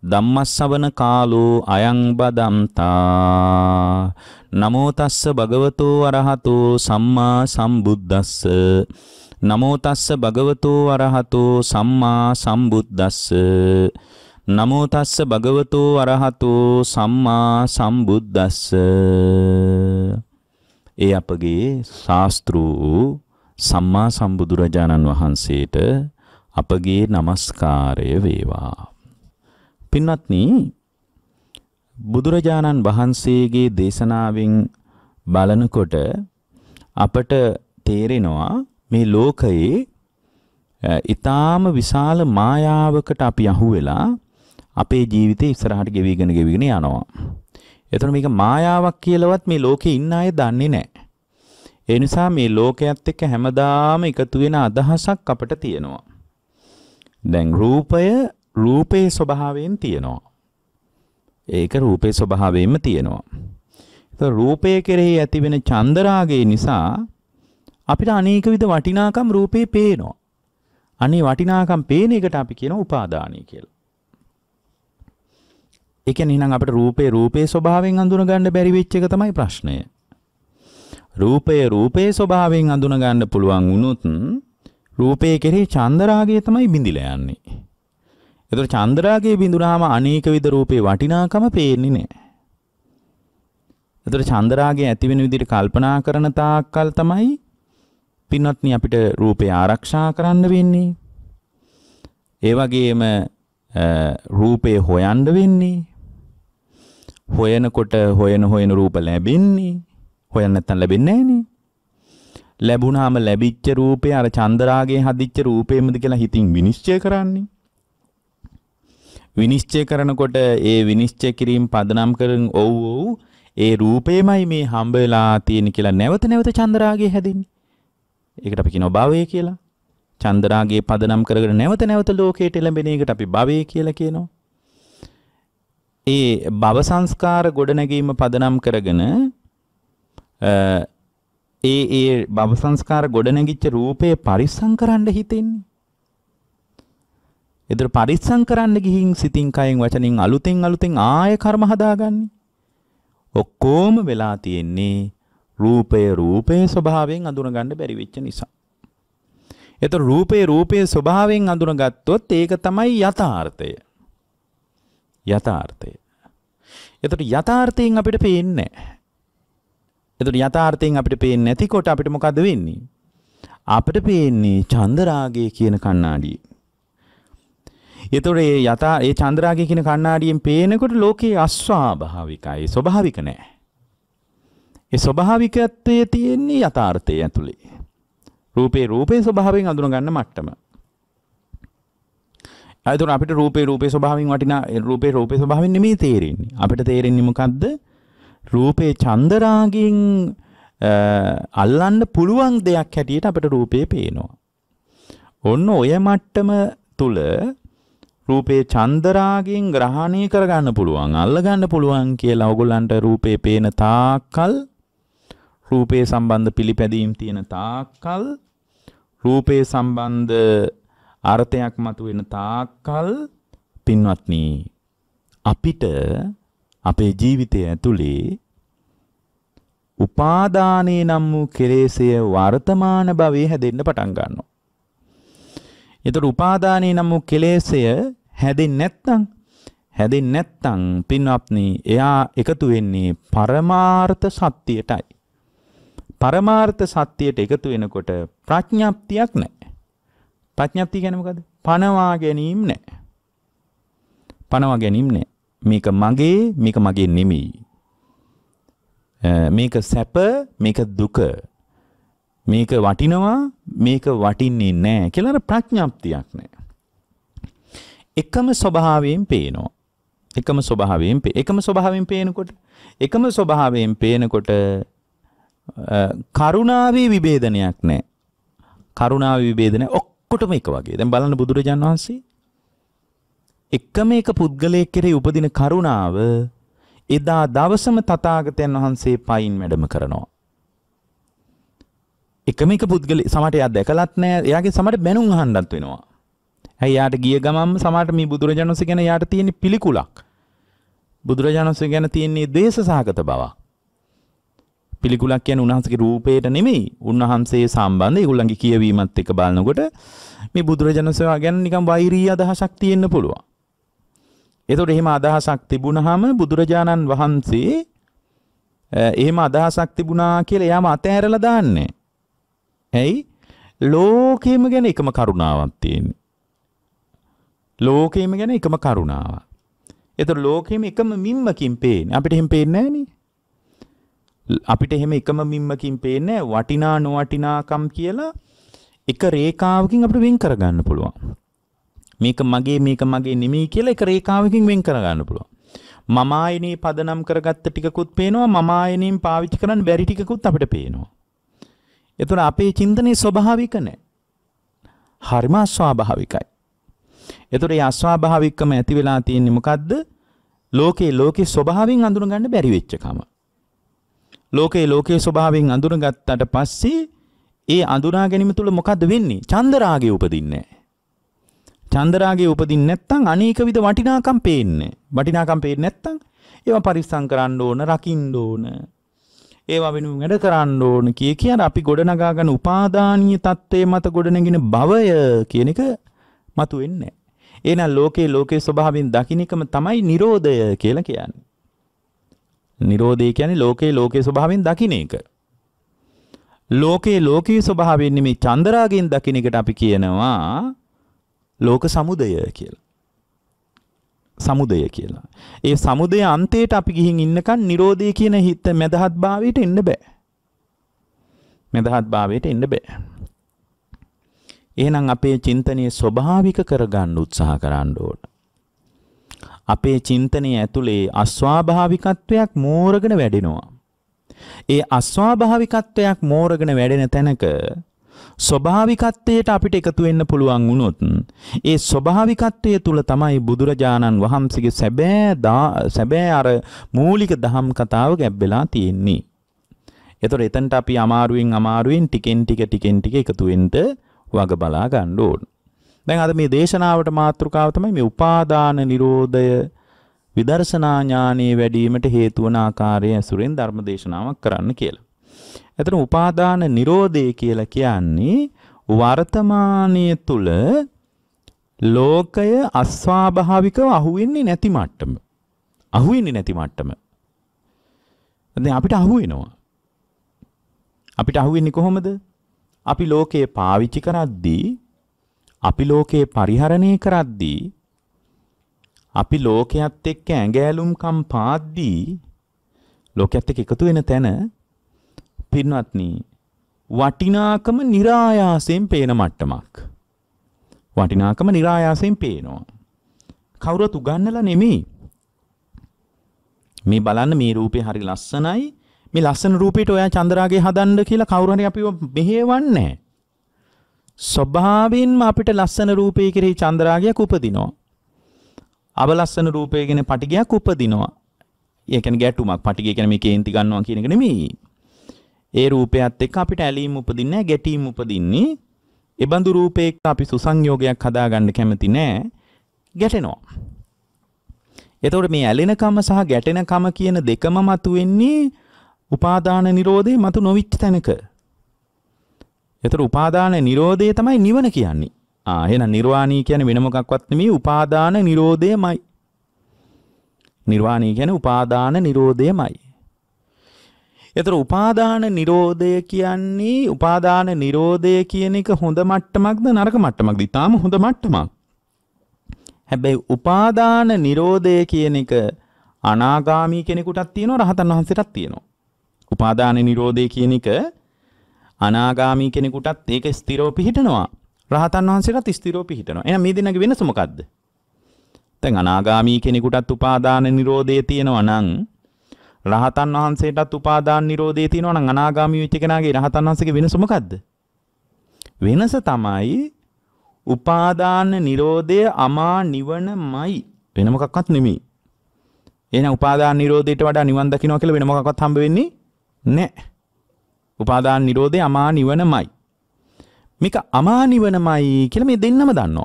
ධම්මස්සවන කාලෝ අයං බදම්තා නමෝ තස්ස භගවතෝ අරහතෝ සම්මා සම්බුද්දස්ස නමෝ තස්ස භගවතෝ අරහතෝ සම්මා සම්බුද්දස්ස නමෝ තස්ස භගවතෝ අරහතෝ සම්මා සම්බුද්දස්ස ඒ අපගේ ශාස්ත්‍රු සම්මා සම්බුදුරජාණන් වහන්සේට අපගේ নমස්කාරය වේවා පින්වත්නි බුදුරජාණන් වහන්සේගේ දේශනාවෙන් බලනකොට අපට තේරෙනවා මේ ලෝකයේ ඊටාම විශාල මායාවකට අපි අහු වෙලා අපේ ජීවිතේ ඉස්සරහට ගෙවිගෙන ගෙවිගෙන යනවා. එතන මේක මායාවක් කියලාවත් මේ ලෝකේ ඉන්න අය දන්නේ නැහැ. ඒ නිසා මේ ලෝකයේත් එක්ක හැමදාම එකතු වෙන අදහසක් අපට තියෙනවා. දැන් රූපය රූපේ ස්වභාවයෙන් තියෙනවා. ඒක රූපේ ස්වභාවයෙන්ම තියෙනවා. ඒතර රූපය කෙරෙහි ඇතිවෙන චන්දරාගය නිසා අපිට අනේක විද වටිනාකම් රූපේ පේනවා. අනේ වටිනාකම් පේන එකට අපි කියන උපාදානයි කියලා. ඒ කියන්නේ එහෙනම් අපිට රූපේ රූපේ ස්වභාවයෙන් අඳුනගන්න බැරි වෙච්ච එක තමයි ප්‍රශ්නය. රූපය රූපේ ස්වභාවයෙන් අඳුනගන්න පුළුවන් වුණොත් රූපයේ කෙරෙහි චන්දරාගය තමයි බිඳිලා යන්නේ. එතකොට චන්ද්‍රාගය බිඳුනහම අනේක විද රූපේ වටිනාකම පේන්නේ නෑ. එතකොට චන්ද්‍රාගය ඇති වෙන විදිහට කල්පනා කරන තාක්කල් තමයි පින්වත්නි අපිට රූපේ ආරක්ෂා කරන්න වෙන්නේ. ඒ වගේම රූපේ හොයන්න වෙන්නේ. හොයනකොට හොයන හොයන රූප ලැබෙන්නේ. හොයන්න නැත්නම් ලැබෙන්නේ නෑනේ. ලැබුණාම ලැබිච්ච රූපේ අර චන්ද්‍රාගයේ හදිච්ච රූපේමද කියලා හිතින් විනිශ්චය කරන්නේ. විනිශ්චය කරනකොට ඒ විනිශ්චය කිරීම පදනම් කරන ඔව් ඔව් ඒ රූපේමයි මේ හම්බ වෙලා තියෙන කියලා නැවත නැවත චන්දරාගය හැදින්නේ. ඒකට අපි කියනවා භවය කියලා. චන්දරාගය පදනම් කරගෙන නැවත නැවත ලෝකයට එළඹෙන එකට අපි භවය කියලා කියනවා. ඒ භව සංස්කාර ගොඩනැගීම පදනම් කරගෙන ඒ ඒ භව සංස්කාර ගොඩනැගිච්ච රූපය පරිස්සම් කරන්න හිතෙන්නේ. එතන පරිස්සම් කරන්න ගිහින් සිතින් කයෙන් වචනින් අලුතෙන් අලුතෙන් ආය කර්ම හදාගන්නේ. ඔක්කොම වෙලා තියෙන්නේ රූපය රූපයේ ස්වභාවයෙන් අඳුනගන්න බැරි වෙච්ච නිසා. එතන රූපේ රූපයේ ස්වභාවයෙන් අඳුනගත්තොත් ඒක තමයි යථාර්ථය. යථාර්ථය. එතකොට යථාර්ථයෙන් අපිට පේන්නේ නැහැ. එතකොට යථාර්ථයෙන් අපිට පේන්නේ නැතිකොට අපිට මොකද වෙන්නේ? අපිට පේන්නේ චන්දරාගය කියන කණ්ණාඩියේ එතකොට ඒ යථා ඒ චන්ද්‍රාගය කියන කණ්ණාඩියෙන් පේනකොට ලෝකේ අස්වාභාවිකයි ස්වභාවික නෑ. ඒ ස්වභාවිකත්වයේ තියෙන්නේ යථාර්ථය ඇතුලේ. රූපේ රූපේ ස්වභාවයෙන් අඳුන ගන්න මට්ටම. ඇතුර අපිට රූපේ රූපේ ස්වභාවයෙන් වටිනා රූපේ රූපේ ස්වභාවයෙන් නෙමෙයි තේරෙන්නේ. අපිට තේරෙන්නේ මොකද්ද? රූපේ චන්දරාගෙන් අල්ලන්න පුළුවන් දෙයක් හැටියට අපිට රූපේ පේනවා. ඔන්න ඔය මට්ටම තුල රූපේ චන්දරාගෙන් ග්‍රහණය කරගන්න පුළුවන් අල්ලගන්න පුළුවන් කියලා ඔයගොල්ලන්ට රූපේ පේන තාක්කල් රූපේ සම්බන්ධ පිළිපැදීම් තියෙන තාක්කල් රූපේ සම්බන්ධ අර්ථයක් මතුවෙන තාක්කල් පින්වත්නි අපිට අපේ ජීවිතය ඇතුලේ උපාදානේ නම් වූ කෙලෙසය වර්තමාන භවයේ හැදෙන්න පටන් ගන්නවා එතකොට උපාදානයේ නම් වූ කෙලෙසය හැදෙන්නේ නැත්නම් හැදෙන්නේ නැත්නම් පින්වත්නි එයා එකතු වෙන්නේ පරමාර්ථ සත්‍යයටයි. පරමාර්ථ සත්‍යයට එකතු වෙනකොට ප්‍රඥාප්තියක් නැහැ. ප්‍රඥාප්තිය කියන්නේ මොකද්ද? පනවා ගැනීම නැහැ. පනවා ගැනීම නැහැ. මේක මගේ මේක මගේ නෙමෙයි මේක සැප මේක දුක මේක වටිනවා මේක වටින්නේ නැහැ කියලා අර ප්‍රඥාප්තියක් නැහැ. එකම ස්වභාවයෙන් පේනවා. එකම ස්වභාවයෙන් එකම ස්වභාවයෙන් පේනකොට එකම ස්වභාවයෙන් පේනකොට කරුණාවේ විභේදනයක් නැහැ. කරුණාවේ විභේදනය ඔක්කොටම එක වගේ. දැන් බලන්න බුදුරජාන් වහන්සේ එකම එක පුද්ගලයෙක් කෙරෙහි උපදින කරුණාව එදා දවසම තථාගතයන් වහන්සේ පයින් වැඩම කරනවා. එකම එක පුද්ගල සමට එයා දැකලත් නෑ එයාගේ සමට බැනුම් අහන්නත් වෙනවා. ඇයි යාට ගිය ගමම් සමට මේ බුදුරජාණන් වහන්සේ ගැන යාට තියෙන පිළිකුලක්. බුදුරජාණන් වහන්සේ ගැන තියෙන දේශසහගත බවක්. පිළිකුලක් කියන්නේ උන්වහන්සේගේ රූපයට නෙමෙයි උන්වහන්සේ සම්බන්ධ ඒගොල්ලන්ගේ කියවීමත් එක්ක බලනකොට මේ බුදුරජාණන් වහන්සේ ගැන නිකන් වෛරී අදහසක් තියෙන්න පුළුවන්. ඒතකොට එහෙම අදහසක් තිබුණාම බුදුරජාණන් වහන්සේ එහෙම අදහසක් තිබුණා කියලා එයාම අතහැරලා දාන්නේ. ඇයි? ලෝකෙම ගැන එකම කරුණාවක් තියෙන්නේ. ලෝකෙම ගැන එකම කරුණාවක්. ඒතර ලෝකෙම එකම මිම්මකින් පේන්නේ. අපිට එහෙම පේන්නේ නැහනේ. අපිට එහෙම එකම මිම්මකින් පේන්නේ වටිනා නොවටිනාකම් කියලා එක රේඛාවකින් අපිට වෙන් කරගන්න පුළුවන්. මේක මගේ මේක මගේ නෙමෙයි කියලා එක රේඛාවකින් වෙන් කරගන්න පුළුවන්. මම ආයනේ පදනම් කරගත්ත ටිකකුත් පේනවා මම ආයනෙන් පාවිච්චි කරන්න බැරි ටිකකුත් අපිට පේනවා. එතුන අපේ චින්තනය ස්වභාවික නෑ. හරිම අස්වාභාවිකයි. එතුට ඒ අස්වාභාවික්කම ඇති වෙලා තියෙන්නේ මොකද්ද? ලෝකේ ලෝකේ ස්වභාවයෙන් අඳුනගන්න බැරි වෙච්ච කම. ලෝකේ ලෝකේ ස්වභාවයෙන් අඳුනගත්තට පස්සේ ඒ අඳුනා ගැනීම තුළ මොකද්ද වෙන්නේ? චන්දරාගය උපදින්නේ නැහැ. චන්දරාගය උපදින්නේ නැත්නම් අනේකවිධ වටිනාකම් පේන්නේ. වටිනාකම් පේන්නේ නැත්නම් ඒවා පරිස්සම් කරන්න ඕන, රකින්න ඕන, ඒවා වෙනුම් වැඩ කරන්න ඕන කිය කියන අපි ගොඩනගාගන්න උපාධානීය තත්ත්වය මත ගොඩනගෙන බවය කියන එක මතු වෙන්න. ඒනම් ලෝකයේ ලෝකයේ ස්වභාවෙන් දකිනිකම තමයි නිරෝධය කියලා කියන්නේ. නිරෝධය කියන්නේ ලෝකයේ ලෝකයේ ස්වභාවෙන් දකින එක. ලෝකයේ ලෝකයේ ස්වභාවෙන් නෙමෙයි චන්දරාගයෙන් දකින එකට අපි කියනවා ලෝක සමුදය කියලා. සමුදය කියලා. ඒ සමුදය අන්තයට අපි ගිහින් ඉන්නකන් නිරෝධය කියන හිත මැදහත් භාවයට එන්න බෑ. මැදහත් භාවයට එන්න බෑ. එහෙනම් අපේ චින්තනය ස්වභාවික කරගන්න උත්සාහ කරන්න ඕන. අපේ චින්තනය ඇතුලේ අස්වාභාවිකත්වයක් මෝරගෙන වැඩෙනවා. ඒ අස්වාභාවිකත්වයක් මෝරගෙන වැඩෙන තැනක ස්වභාවිකත්වයට අපිට එකතු වෙන්න පුළුවන් වුණොත් ඒ ස්වභාවිකත්වය තුල තමයි බුදුරජාණන් වහන්සේගේ සැබෑ සැබෑ අර මූලික දහම් කතාව ගැබ්බෙලා තියෙන්නේ. එතකොට එතනට අපි අමාරුවෙන් අමාරුවෙන් ටිකෙන් ටික ටිකෙන් ටික එකතු වෙන්න වග බලා ගන්න ඕන. දැන් අද මේ දේශනාවට මාතෘකාව තමයි මේ උපාදාන නිරෝධය විදර්ශනා ඥානෙ වැඩි වීමට හේතු වන ආකාරය ඇසුරෙන් ධර්ම දේශනාවක් කරන්න කියලා. එතන උපාදාන නිරෝධය කියලා කියන්නේ වර්තමානයේ තුල ලෝකය අස්වාභාවිකව අහුවෙන්නේ නැති මට්ටම. අහුවෙන්නේ නැති මට්ටම. දැන් අපිට අහුවෙනවා. අපිට අහුවෙන්නේ කොහොමද? අපි ලෝකේ පාවිච්චි කරද්දී අපි ලෝකේ පරිහරණය කරද්දී අපි ලෝකයේත් එක්ක ඇඟෑලුම්කම් පාද්දී ලෝකයේත් එක්ක එකතු වෙන තැන පින්වත්නි වටිනාකම નિરાයාසයෙන් පේන මට්ටමක්. වටිනාකම નિરાයාසයෙන් පේනවා. කවුරුත් උගන්නලා නෙමෙයි. මේ බලන්න මේ රූපේ හරි ලස්සනයි. මේ ලස්සන රූපේට ඔයා චන්ද්‍රාගේ හදන්න කියලා කවුරු හරි අපිව මෙහෙවන්නේ නැහැ. ස්වභාවයෙන්ම අපිට ලස්සන රූපේ කෙරෙහි චන්ද්‍රාගයක් උපදිනවා. අවලස්සන රූපය ගැන පටිගයක් උපදිනවා. ඒ කියන්නේ ගැටුමක්. පටිගය කියන්නේ මේ කේන්ති ගන්නවා කියන එක නෙමෙයි. ඒ රූපයත් එක්ක අපිට ඇලීම් උපදින්නේ ගැටීම් උපදින්නේ. ඒබඳු රූපයක අපි සුසංයෝගයක් හදාගන්න කැමති නෑ. ගැටෙනවා. එතකොට මේ ඇලෙනකම සහ ගැටෙනකම කියන දෙකම මතුවෙන්නේ උපාදාන නිරෝධේ මතු නොවිච්ච තැනක. එතකොට උපාදාන නිරෝධය තමයි නිවන කියන්නේ. ආ එහෙනම් නිර්වාණී කියන්නේ වෙන මොකක්වත් නෙමෙයි උපාදාන නිරෝධයමයි. නිර්වාණී කියන්නේ උපාදාන නිරෝධයමයි. එතකොට උපාදාන නිරෝධය කියන්නේ උපාදාන නිරෝධය කියන එක හොඳ මට්ටමක්ද නරක මට්ටමක්ද? ඊටාම හොඳ මට්ටමක්. හැබැයි උපාදාන නිරෝධය කියන එක අනාගාමී කෙනෙකුටත් තියෙනවා රහතන් වහන්සේටත් තියෙනවා. උපාදාන නිරෝධය කියන එක අනාගාමී කෙනෙකුටත් ඒක ස්ථිරව පිහිටනවා. රහතන් වහන්සේටත් ස්ථිරව පිහිටනවා. එහෙනම් මේ දෙන්නගේ වෙනස මොකද්ද? දැන් අනාගාමී කෙනෙකුටත් උපාදාන නිරෝධය තියෙනවා නම් රහතන් වහන්සේටත් උපාදාන නිරෝධය තියෙනවා නම් අනාගාමී වෙච්ච කෙනාගේ රහතන් වහන්සේගේ වෙනස මොකද්ද? වෙනස තමයි උපාදාන නිරෝධය අමා නිවනමයි වෙන මොකක්වත් නෙමෙයි. එහෙනම් උපාදාන නිරෝධයට වඩා නිවන් දකින්නවා කියලා වෙන මොකක්වත් හම්බ වෙන්නේ නැහැ. උපාදාන නිරෝධය අමා නිවනමයි. මේක අමා නිවනමයි කියලා මේ දෙන්නම දන්නවා.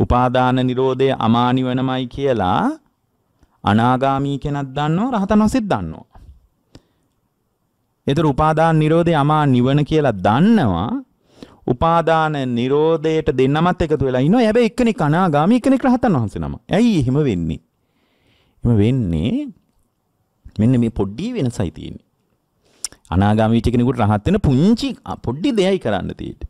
උපාදාන නිරෝධය අමා නිවනමයි කියලා අනාගාමී කෙනක් දන්නවා රහතන් වහන්සේත් දන්නවා. ඒතර උපාදාන නිරෝධය අමා නිවන කියලා දන්නවා. උපාදාන නිරෝධයට දෙන්නමත් එකතු වෙලා ඉන්නවා. හැබැයි එක්කෙනෙක් අනාගාමී එක්කෙනෙක් රහතන් වහන්සේ නම. ඇයි එහෙම වෙන්නේ? එහෙම වෙන්නේ මෙන්න මේ පොඩි වෙනසයි තියෙන්නේ. අනාගාමී වෙච්ච කෙනෙකුට රහත් වෙන පුංචි පොඩි දෙයයි කරන්න තියෙන්නේ.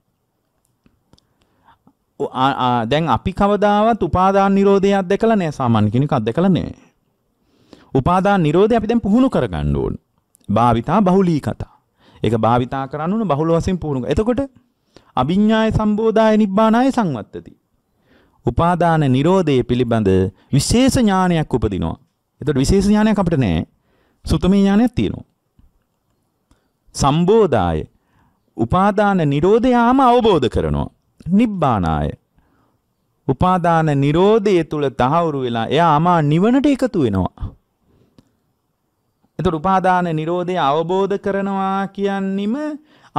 දැන් අපි කවදාවත් උපාදාන නිරෝධය අත්දකලා නෑ සාමාන්‍ය කෙනෙක් අත්දකලා නෑ. උපාදා නිරෝධය අපි දැන් පුහුණු කරගන්න ඕන. භාවිතා බහුලී කතා. ඒක භාවිතා කරන්න ඕන බහුල වශයෙන් පුහුණු එතකොට අභිඥාය සම්බෝධාය නිබ්බානාය සංවත්තති. උපාදාන නිරෝධයේ පිළිබඳ විශේෂ ඥානයක් උපදිනවා. එතකොට විශේෂ ඥානයක් අපිට නැහැ. සුතමේ ඥානයක් තියෙනවා. සම්බෝධාය උපාදාන නිරෝධය ආම අවබෝධ කරනවා. නිබ්බානාය උපාදාන නිරෝධය තුල තහවුරු වෙලා එයා ආමා නිවනට එකතු වෙනවා. එතකොට උපාදාන නිරෝධය අවබෝධ කරනවා කියන්නෙම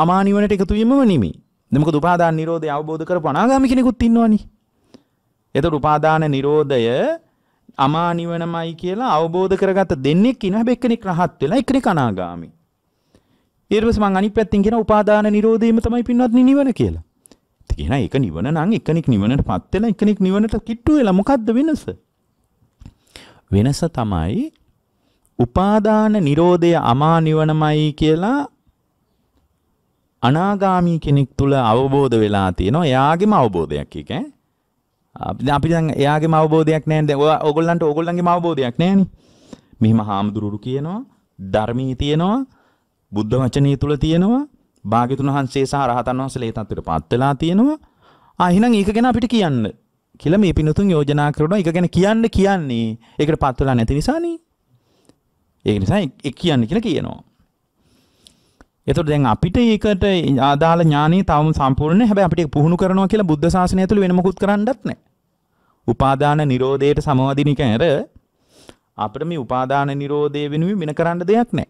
අමානිවනට එකතු වීමම නෙමෙයි. දැන් මොකද උපාදාන නිරෝධය අවබෝධ කරපු අනාගාමී කෙනෙකුත් ඉන්නවනේ. එතකොට උපාදාන නිරෝධය අමානිවනමයි කියලා අවබෝධ කරගත්ත දෙන්නෙක් ඉන්න හැබැයි එක්කෙනෙක් රහත් වෙලා එක්කෙනෙක් අනාගාමී. ඊට පස්සේ මං අනිත් පැත්තෙන් කියන උපාදාන නිරෝධයම තමයි පින්වත් නිවන කියලා. ඉතින් කියන එක නිවන නම් එක්කෙනෙක් නිවනටපත් වෙලා එක්කෙනෙක් නිවනට කිට්ටු වෙලා මොකද්ද වෙනස? වෙනස තමයි උපාදාන නිරෝධය අමා නිවනමයි කියලා අනාගාමී කෙනෙක් තුළ අවබෝධ වෙලා තියෙනවා. එයාගේම අවබෝධයක් එක. අපි දැන් එයාගේම අවබෝධයක් නැහැ දැන් ඔය ඕගොල්ලන්ට ඕගොල්ලන්ගේම අවබෝධයක් නැහැනේ. මෙහිම හාමුදුරුරු කියනවා ධර්මී තියෙනවා බුද්ධ වචනය තුල තියෙනවා භාග්‍යතුන් වහන්සේ සහ රහතන් වහන්සේලා ඒ තත්ත්වයට පත් වෙලා තියෙනවා. ආ එහෙනම් ඒක ගැන අපිට කියන්න කියලා මේ පිනතුන් යෝජනා කරනවා. ඒක ගැන කියන්න කියන්නේ ඒකට පත් වෙලා නැති නිසානේ. ඒක නිසා එක් කියන්න කියලා කියනවා. එතකොට දැන් අපිට ඒකට ආදාළ ඥානීය තවම සම්පූර්ණ නැහැ. හැබැයි අපිට ඒක පුහුණු කරනවා කියලා බුද්ධ ශාසනය ඇතුළේ වෙන මොකුත් කරන්නවත් නැහැ. උපාදාන නිරෝධයට සමවදින එක ඇර අපිට මේ උපාදාන නිරෝධය වෙනුවෙන් වෙන කරන්න දෙයක් නැහැ.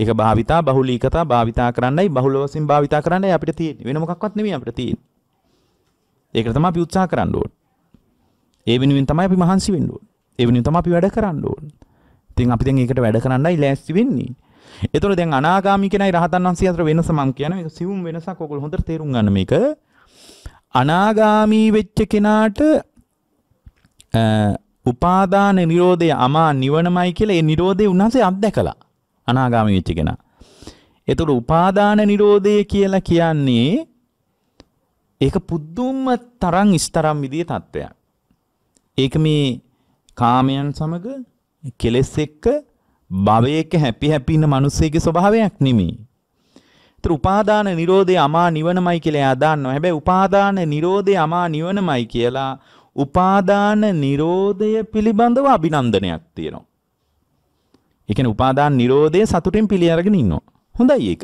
ඒක භාවිතා බහුලීකතා භාවිතා කරන්නයි බහුල වශයෙන් භාවිතා කරන්නයි අපිට තියෙන්නේ. වෙන මොකක්වත් නෙමෙයි අපිට තියෙන්නේ. ඒකට තමයි අපි උත්සාහ කරන්න ඕනේ. ඒ වෙනුවෙන් තමයි අපි මහන්සි වෙන්න ඕනේ. ඒ වෙනුවෙන් තමයි අපි වැඩ කරන්න ඕනේ. ඉතින් අපි දැන් ඒකට වැඩ කරන්නයි ලෑස්ති වෙන්නේ. එතකොට දැන් අනාගාමී කෙනයි රහතන් වහන්සේ අතර වෙනස මම කියන්නේ මේක සිවුම් වෙනසක් ඔයගොල්ලෝ හොඳට තේරුම් ගන්න මේක. අනාගාමී වෙච්ච කෙනාට උපාදාන නිරෝධය අමා නිවනමයි කියලා ඒ නිරෝධය උන්වහන්සේ අත්දැකලා අනාගාමී වෙච්ච කෙනා. එතකොට උපාදාන නිරෝධය කියලා කියන්නේ ඒක පුදුම තරම් ඉස්තරම් විදිය තත්වයක්. ඒක මේ කාමයන් සමග කෙලෙස් එක්ක භවයක හැපි හැපි ඉන්න මිනිස්සෙගේ ස්වභාවයක් නෙමෙයි. ඒතර උපාදාන නිරෝධය අමා නිවනමයි කියලා එයා දන්නවා. හැබැයි උපාදාන නිරෝධය අමා නිවනමයි කියලා උපාදාන නිරෝධය පිළිබඳව අභිනන්දනයක් තියෙනවා. ඒ කියන්නේ උපාදාන නිරෝධය සතුටින් පිළිඅරගෙන ඉන්නවා. හොඳයි ඒක.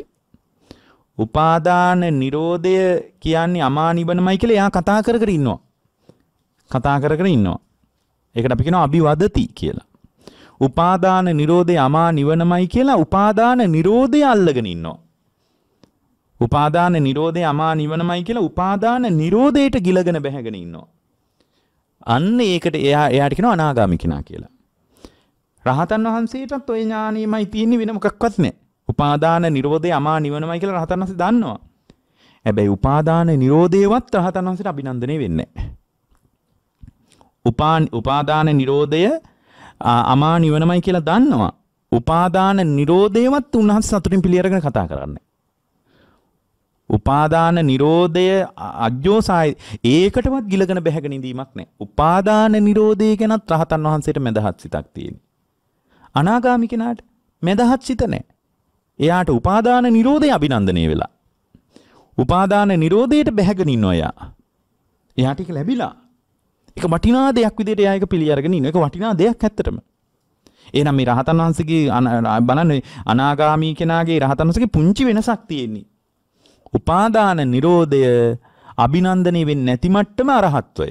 උපාදාන නිරෝධය කියන්නේ අමා නිවනමයි කියලා එයා කතා කර කර ඉන්නවා. කතා කර කර ඉන්නවා. ඒකට අපි කියනවා අභිවදති කියලා. උපාදාන නිරෝධය අමා නිවනමයි කියලා උපාදාන නිරෝධය අල්ලගෙන ඉන්නවා. උපාදාන නිරෝධය අමා නිවනමයි කියලා උපාදාන නිරෝධයට ගිලගෙන බැහැගෙන ඉන්නවා. අන්න ඒකට එයා එයාට කියනවා අනාගාමී කෙනා කියලා. රහතන් වහන්සේටත් ওই ඥානෙමයි තියෙන්නේ වෙන මොකක්වත් නැහැ. උපාදාන නිරෝධය අමා නිවනමයි කියලා රහතන් වහන්සේ දන්නවා. හැබැයි උපාදාන නිරෝධයවත් රහතන් වහන්සේට අභිනන්දනය වෙන්නේ නැහැ. උපාදාන නිරෝධය අමා නිවනමයි කියලා දන්නවා. උපාදාන නිරෝධයවත් උන්වහන්සේ සතුටින් පිළිඅරගෙන කතා කරන්නේ. උපාදාන නිරෝධය අජ්ජෝසාය ඒකටවත් ගිලගෙන බැහැගෙන ඉඳීමක් නැහැ. උපාදාන නිරෝධය ගැනත් රහතන් වහන්සේට මැදහත් සිතක් තියෙනවා. අනාගාමි කෙනාට මැදහත් සිත නැහැ. එයාට උපාදාන නිරෝධය අභිනන්දනය වෙලා. උපාදාන නිරෝධයට බැහැගෙන ඉන්න එයා. එයාට ඒක ලැබිලා. එක වටිනා දෙයක් විදිට යක පිළියරගෙන එක වටිනා දෙයක් ඇත්තටම ඒනම් මේ රහතන් වහන්සගේ බලන අනාගාමී කෙනගේ රහතන්සගේ පුංචි වෙනසක් තියෙන්නේ උපාදාන නිරෝධය අභිනන්දනය වෙන් නැතිමට්ටම අරහත්වය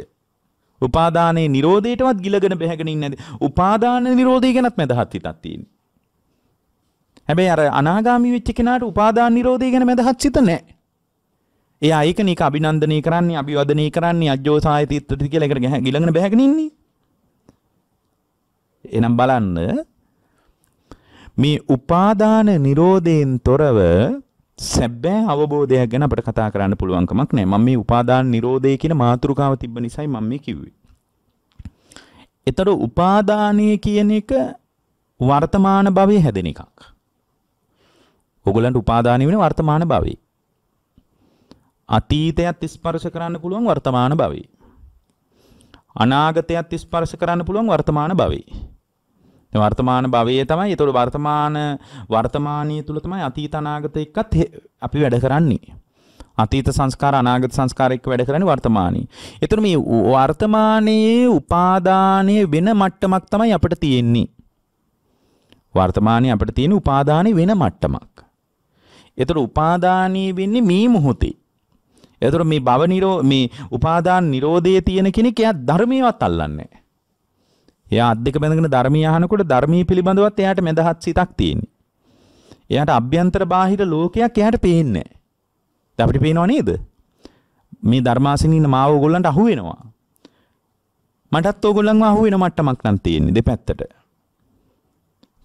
උපාදානයේ නිරෝධයටවත් ගිලගෙන බැහැගෙනින් නැති උපාදාන නිරෝධය ගැනත් මැදහත් හිතක් තියෙන්නේ හැබැයි අර අනාගාමී වෙච්ච කෙනාට උපාදාන නිරෝධය ගැන මැදහත් සිත නැහැ ඒ අයකනික අභිනන්දනය කරන්නේ අභිවදනය කරන්නේ අජ්‍යෝසාය තිත්තති කියලා එකට ගැහ ගිලගෙන බහගෙන ඉන්නේ. එහෙනම් බලන්න මේ උපාදාන නිරෝධයෙන් තොරව සැබෑ අවබෝධයක් ගැන අපිට කතා කරන්න පුළුවන් කමක් නැහැ. මම මේ උපාදාන නිරෝධය කියන මාතෘකාව තිබ්බ නිසායි මම මේ කිව්වේ. ඒතර උපාදානය කියන එක වර්තමාන භවයේ හැදෙන එකක්. ඔගලන්ට උපාදානය වෙන වර්තමාන භවයේ. අතීතයත් ස්පර්ශ කරන්න පුළුවන් වර්තමාන භවයේ. අනාගතයත් ස්පර්ශ කරන්න පුළුවන් වර්තමාන භවයේ. වර්තමාන භවයේ තමයි ඒතකොට වර්තමාන වර්තමානීය තුල තමයි අතීත අනාගත එක්කත් අපි වැඩ කරන්නේ. අතීත සංස්කාර අනාගත සංස්කාර එක්ක වැඩ කරන්නේ වර්තමානයේ. ඒතකොට මේ වර්තමානයේ උපාදානයේ වෙන මට්ටමක් තමයි අපිට තියෙන්නේ. වර්තමානයේ අපිට තියෙන උපාදානයේ වෙන මට්ටමක්. ඒතකොට උපාදානයේ වෙන්නේ මේ මොහොතේ. එතකොට මේ භව නිරෝ මේ උපාදාන නිරෝධයේ තියෙන කෙනෙක් එයා ධර්මීයවත් අල්ලන්නේ නැහැ. එයා අත් දෙක බැඳගෙන ධර්මීය අහනකොට ධර්මීය පිළිබඳවත් එයාට මදහත් සිතක් තියෙන්නේ. එයාට අභ්‍යන්තර බාහිර ලෝකයක් එයාට පේන්නේ නැහැ. දැන් අපිට පේනව නේද? මේ ධර්මාසිනින් ඉන්න මාව ඕගොල්ලන්ට අහු වෙනවා. මටත් ඕගොල්ලන්ව අහු වෙන මට්ටමක් නම් තියෙන්නේ දෙපැත්තට.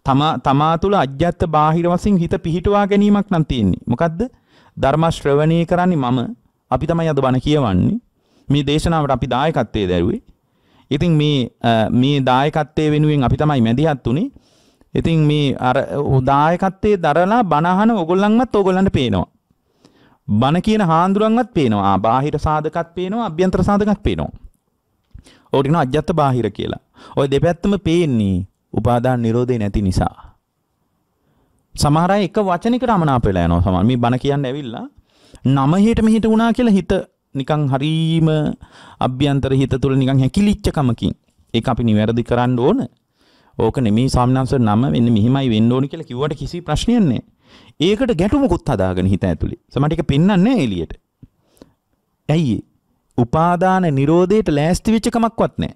තමා තමා තුළ අජ්‍යත්ත බාහිර වශයෙන් හිත පිහිටුවා ගැනීමක් නම් තියෙන්නේ. මොකද්ද? ධර්ම ශ්‍රවණය කරන්නේ මම අපි තමයි අද බණ කියවන්නේ. මේ දේශනාවට අපි දායකත්වයේ දැරුවේ. ඉතින් මේ මේ දායකත්වයේ වෙනුවෙන් අපි තමයි මැදිහත් උනේ. ඉතින් මේ අර දායකත්වයේ දරලා බණ අහන ඕගොල්ලන්වත් ඕගොල්ලන්ට පේනවා. බණ කියන හාඳුරන්වත් පේනවා. බාහිර සාධකත් පේනවා, අභ්‍යන්තර සාධකත් පේනවා. ඕකට කියනවා අජත්ත බාහිර කියලා. ওই දෙපැත්තම පේන්නේ උපාදාන නිරෝධේ නැති නිසා. සමහර අය එක වචනයකට අමනාප වෙලා යනවා. සමහර මේ බණ කියන්න ඇවිල්ලා නම හට මෙහිට වුණා කියලා හිත නිකං හරීම අභ්‍යන්තර හිත තුළ නිකං හැකිලිච්චකමකින් ඒ අපි නිවැරදි කරන්න ඕන ඕක නෙමේ සාමනාස නම වෙන්න මෙහිමයි වෙන්න ඕන කියලා කිව්වට කිසි ප්‍රශ්නයන්නේ ඒකට ගැටුමකුත් හදාගෙන හිත ඇතුළේ සමටික පෙන්න්නන්නේ එලියට ඇයි උපාදාන නිරෝධයට ලෑස්ති වෙච්ච කමක්වත් නැහැ.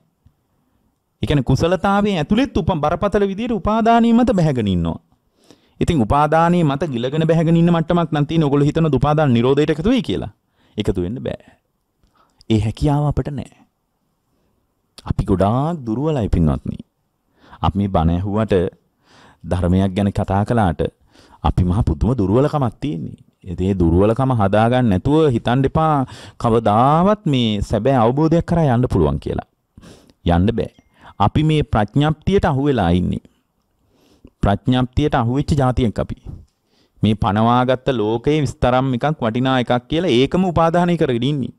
ඒ කියන්නේ කුසලතාවයේ ඇතුළෙත් උපම් බරපතල විදියට උපාදානිය මත බැහැගෙන ඉන්නවා. ඉතින් උපාදානයේ මත ගිලගෙන බැහැගෙන ඉන්න මට්ටමක් නම් තියෙන ඔයගොල්ලෝ හිතන උපාදාන නිරෝධයට එකතු වෙයි කියලා. එකතු වෙන්න බෑ. ඒ හැකියාව අපිට නෑ. අපි ගොඩාක් දුර්වලයි පින්වත්නි. අපි මේ බණ ඇහුවට ධර්මයක් ගැන කතා කළාට අපි මහා පුදුම දුර්වලකමක් තියෙන්නේ. ඒ දුර්වලකම හදාගන්න නැතුව හිතන් දෙපා කවදාවත් මේ සැබෑ අවබෝධයක් කරා යන්න පුළුවන් කියලා. යන්න බෑ. අපි මේ ප්‍රඥප්තියට අහුවෙලා ඉන්නේ. ප්‍රඥාප්තියට අහුවෙච්ච જાතියක් අපි. මේ පනවාගත්ත ලෝකයේ විස්තරම් එකක් වටිනා එකක් කියලා ඒකම උපාදානය කරගෙන ඉන්නේ.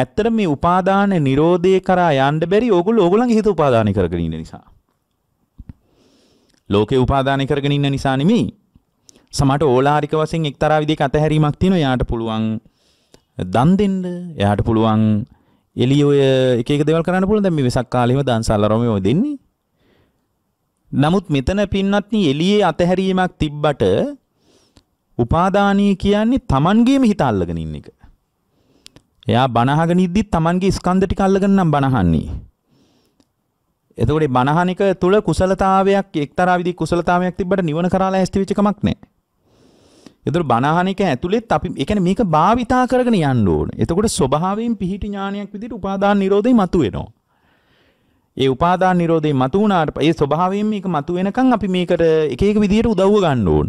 ඇත්තට මේ උපාදාන නිරෝධය කරා යන්න බැරි ඕගොල්ලෝ ඕගොල්ලන්ගේ හිත උපාදානය කරගෙන ඉන්න නිසා. ලෝකේ උපාදානය කරගෙන ඉන්න නිසා නෙමෙයි. සමහරට ඕලාරික වශයෙන් එක්තරා විදිහක අතහැරීමක් තියෙනවා. එයාට පුළුවන් දන් දෙන්න, එයාට පුළුවන් එළිය ඔය එක එක දේවල් කරන්න පුළුවන්. දැන් මේ වෙසක් කාලේම දන්සල් ආරෝමේ ඔය දෙන්නේ. නමුත් මෙතන පින්නත්නි එළියේ අතහැරීමක් තිබ්බට උපාදානීය කියන්නේ Tamanගේම හිත අල්ලගෙන ඉන්න එක. එයා බනහගෙන ඉද්දි Tamanගේ ස්කන්ධ ටික අල්ලගෙන නම් බනහන්නේ. එතකොට බනහන එක තුල කුසලතාවයක් එක්තරා විදිහ කුසලතාවයක් තිබ්බට නිවන කරා ලෑස්ති වෙච්ච කමක් නැහැ. ඒතර බනහන එක ඇතුළෙත් අපි ඒ කියන්නේ මේක භාවිතා කරගෙන යන්න ඕන. එතකොට ස්වභාවයෙන් පිහිටි ඥානයක් විදිහට උපාදාන නිරෝධය මතුවෙනවා. ඒ උපාදාන නිරෝධේ මතුවුණාට ඒ ස්වභාවයෙන් මේක මතුවෙනකන් අපි මේකට එක එක විදියට උදව්ව ගන්න ඕන.